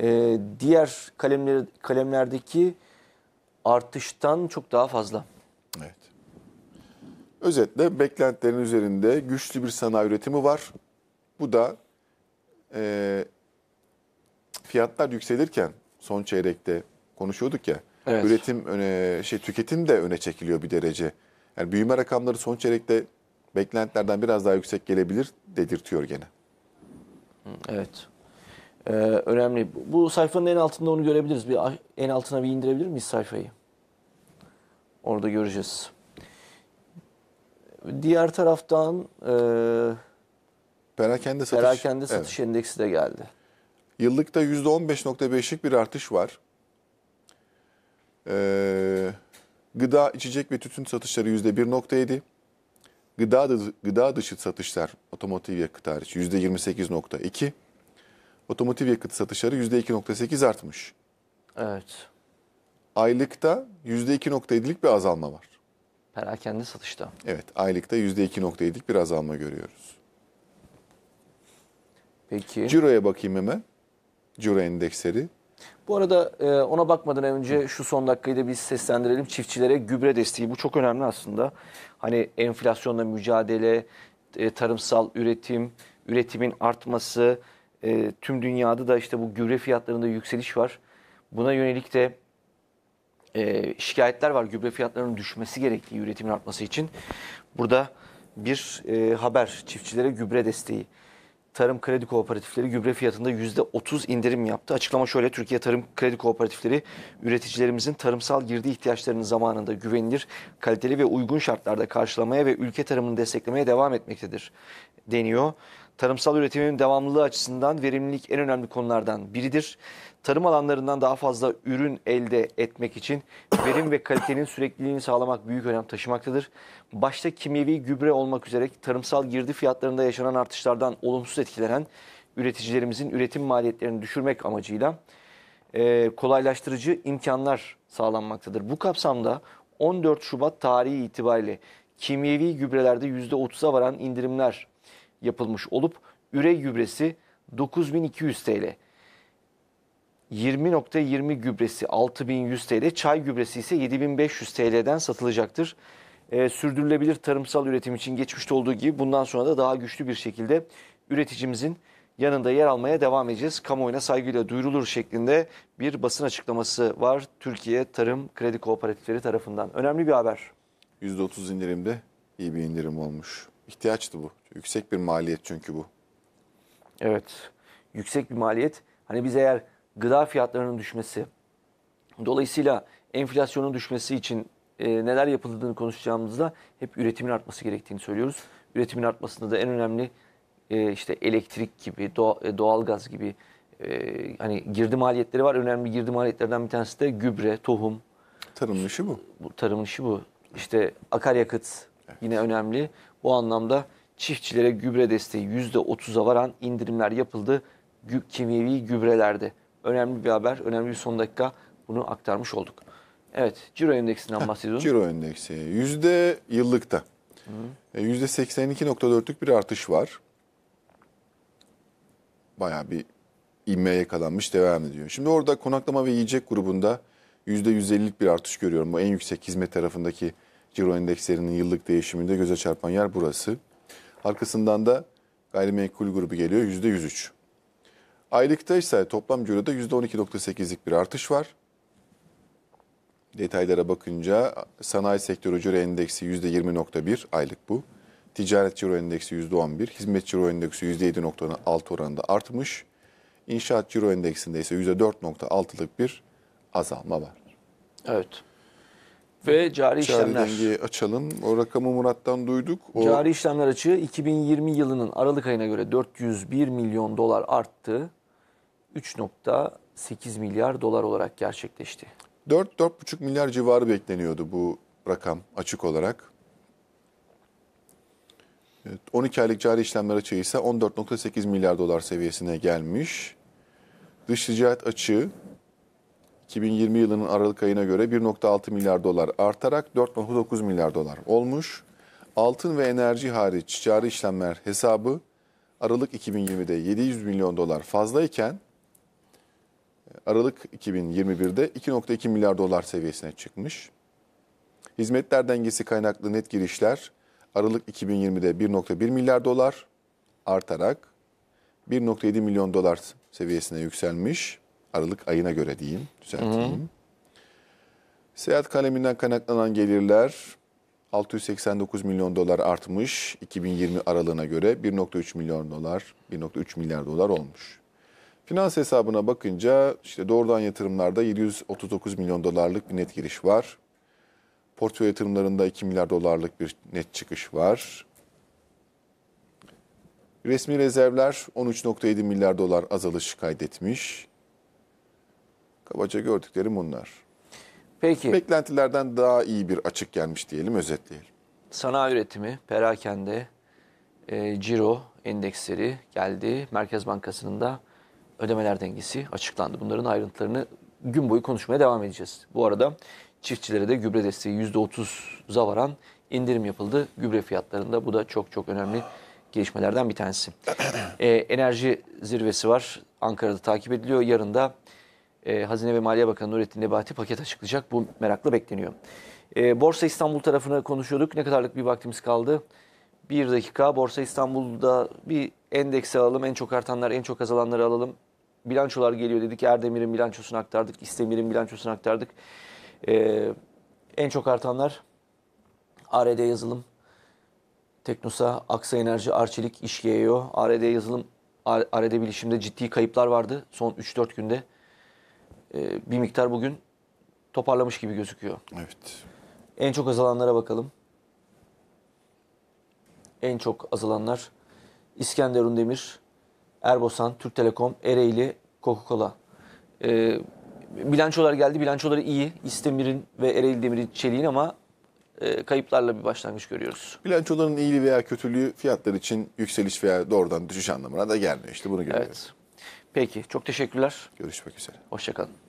e, diğer kalemler, kalemlerdeki artıştan çok daha fazla. Evet. Özetle beklentilerin üzerinde güçlü bir sanayi üretimi var. Bu da e, fiyatlar yükselirken son çeyrekte konuşuyorduk ya. Evet. Üretim öne, şey tüketim de öne çekiliyor bir derece. Yani büyüme rakamları son çeyrekte beklentilerden biraz daha yüksek gelebilir dedirtiyor gene. Evet. Ee, önemli. Bu sayfanın en altında onu görebiliriz. Bir ah, en altına bir indirebilir miyiz sayfayı? Orada göreceğiz. Diğer taraftan e, perakende satış, perakende satış evet. endeksi de geldi. Yıllıkta %15.5'lik bir artış var. Ee, gıda, içecek ve tütün satışları %1.7. Gıda, gıda dışı satışlar otomotiv yakıt hariç %28.2 otomotiv yakıt satışları %2.8 artmış. Evet. Aylıkta %2.7'lik bir azalma var. Perakende satışta. Evet aylıkta %2.7'lik bir azalma görüyoruz. Peki. Ciro'ya bakayım hemen. Ciro endeksleri. Bu arada e, ona bakmadan önce şu son dakikayı da biz seslendirelim. Çiftçilere gübre desteği bu çok önemli aslında. Hani enflasyonla mücadele, e, tarımsal üretim, üretimin artması, e, tüm dünyada da işte bu gübre fiyatlarında yükseliş var. Buna yönelik de e, şikayetler var gübre fiyatlarının düşmesi gerektiği üretimin artması için. Burada bir e, haber çiftçilere gübre desteği. Tarım Kredi Kooperatifleri gübre fiyatında %30 indirim yaptı. Açıklama şöyle Türkiye Tarım Kredi Kooperatifleri üreticilerimizin tarımsal girdi ihtiyaçlarının zamanında güvenilir, kaliteli ve uygun şartlarda karşılamaya ve ülke tarımını desteklemeye devam etmektedir deniyor. Tarımsal üretimin devamlılığı açısından verimlilik en önemli konulardan biridir. Tarım alanlarından daha fazla ürün elde etmek için verim ve kalitenin sürekliliğini sağlamak büyük önem taşımaktadır. Başta kimyevi gübre olmak üzere tarımsal girdi fiyatlarında yaşanan artışlardan olumsuz etkilenen üreticilerimizin üretim maliyetlerini düşürmek amacıyla e, kolaylaştırıcı imkanlar sağlanmaktadır. Bu kapsamda 14 Şubat tarihi itibariyle kimyevi gübrelerde %30'a varan indirimler yapılmış olup üre gübresi 9200 TL. 20.20 gübresi 6100 TL, çay gübresi ise 7500 TL'den satılacaktır. E, sürdürülebilir tarımsal üretim için geçmişte olduğu gibi bundan sonra da daha güçlü bir şekilde üreticimizin yanında yer almaya devam edeceğiz. Kamuoyuna saygıyla duyurulur şeklinde bir basın açıklaması var Türkiye Tarım Kredi Kooperatifleri tarafından. Önemli bir haber. %30 indirimde iyi bir indirim olmuş ihtiyaçtı bu. Yüksek bir maliyet çünkü bu. Evet. Yüksek bir maliyet. Hani biz eğer gıda fiyatlarının düşmesi, dolayısıyla enflasyonun düşmesi için e, neler yapıldığını konuşacağımızda hep üretimin artması gerektiğini söylüyoruz. Üretimin artmasında da en önemli e, işte elektrik gibi, doğa, e, doğalgaz gibi e, hani girdi maliyetleri var. Önemli girdi maliyetlerden bir tanesi de gübre, tohum. Tarımın işi bu. bu tarımın işi bu. İşte akaryakıt, yine önemli. Bu anlamda çiftçilere gübre desteği %30'a varan indirimler yapıldı gü kimyevi gübrelerde. Önemli bir haber, önemli bir son dakika bunu aktarmış olduk. Evet, Ciro Endeksi'nden bahsediyoruz. Ciro Endeksi yüzde yıllıkta e, yüzde %82.4'lük bir artış var. Bayağı bir inmeye yakalanmış devam ediyor. Şimdi orada konaklama ve yiyecek grubunda yüzde %150'lik bir artış görüyorum. Bu en yüksek hizmet tarafındaki Ciro endekslerinin yıllık değişiminde göze çarpan yer burası. Arkasından da gayrimenkul grubu geliyor %103. Aylıkta ise toplam ciroda %12.8'lik bir artış var. Detaylara bakınca sanayi sektörü ciro endeksi %20.1 aylık bu. Ticaret ciro endeksi %11, hizmet ciro endeksi %7.6 oranında artmış. İnşaat ciro endeksinde ise %4.6'lık bir azalma var. Evet ve cari, cari işlemler. dengeyi açalım. O rakamı Murat'tan duyduk. O... Cari işlemler açığı 2020 yılının Aralık ayına göre 401 milyon dolar arttı. 3.8 milyar dolar olarak gerçekleşti. 4-4,5 milyar civarı bekleniyordu bu rakam açık olarak. Evet, 12 aylık cari işlemler açığı ise 14.8 milyar dolar seviyesine gelmiş. Dış ticaret açığı 2020 yılının Aralık ayına göre 1.6 milyar dolar artarak 4.9 milyar dolar olmuş. Altın ve enerji hariç cari işlemler hesabı Aralık 2020'de 700 milyon dolar fazlayken Aralık 2021'de 2.2 milyar dolar seviyesine çıkmış. Hizmetler dengesi kaynaklı net girişler Aralık 2020'de 1.1 milyar dolar artarak 1.7 milyon dolar seviyesine yükselmiş. Aralık ayına göre diyeyim, düzelteyim. Hı hı. Seyahat kaleminden kaynaklanan gelirler 689 milyon dolar artmış 2020 aralığına göre 1.3 milyon dolar, 1.3 milyar dolar olmuş. Finans hesabına bakınca işte doğrudan yatırımlarda 739 milyon dolarlık bir net giriş var. Portföy yatırımlarında 2 milyar dolarlık bir net çıkış var. Resmi rezervler 13.7 milyar dolar azalış kaydetmiş. Kabaca gördüklerim bunlar. Peki. Beklentilerden daha iyi bir açık gelmiş diyelim, özetleyelim. Sanayi üretimi, perakende, e, ciro endeksleri geldi. Merkez Bankası'nın da ödemeler dengesi açıklandı. Bunların ayrıntılarını gün boyu konuşmaya devam edeceğiz. Bu arada çiftçilere de gübre desteği %30'a varan indirim yapıldı gübre fiyatlarında. Bu da çok çok önemli gelişmelerden bir tanesi. e, enerji zirvesi var. Ankara'da takip ediliyor. Yarın da e, Hazine ve Maliye Bakanı Nurettin Nebati paket açıklayacak. Bu merakla bekleniyor. E, Borsa İstanbul tarafına konuşuyorduk. Ne kadarlık bir vaktimiz kaldı? Bir dakika. Borsa İstanbul'da bir endeks alalım. En çok artanlar, en çok azalanları alalım. Bilançolar geliyor dedik. Erdemir'in bilançosunu aktardık. İstemir'in bilançosunu aktardık. E, en çok artanlar ARD yazılım. Teknosa, Aksa Enerji, Arçelik, İşgeo, ARD yazılım, ARD bilişimde ciddi kayıplar vardı son 3-4 günde. Ee, bir miktar bugün toparlamış gibi gözüküyor. Evet. En çok azalanlara bakalım. En çok azalanlar İskenderun Demir, Erbosan, Türk Telekom, Ereğli, Coca-Cola. Ee, bilançolar geldi. Bilançoları iyi. İstemir'in ve Ereğli Demir'in çeliğin ama e, kayıplarla bir başlangıç görüyoruz. Bilançoların iyiliği veya kötülüğü fiyatlar için yükseliş veya doğrudan düşüş anlamına da gelmiyor. İşte bunu görüyoruz. Evet. Peki. Çok teşekkürler. Görüşmek üzere. Hoşçakalın.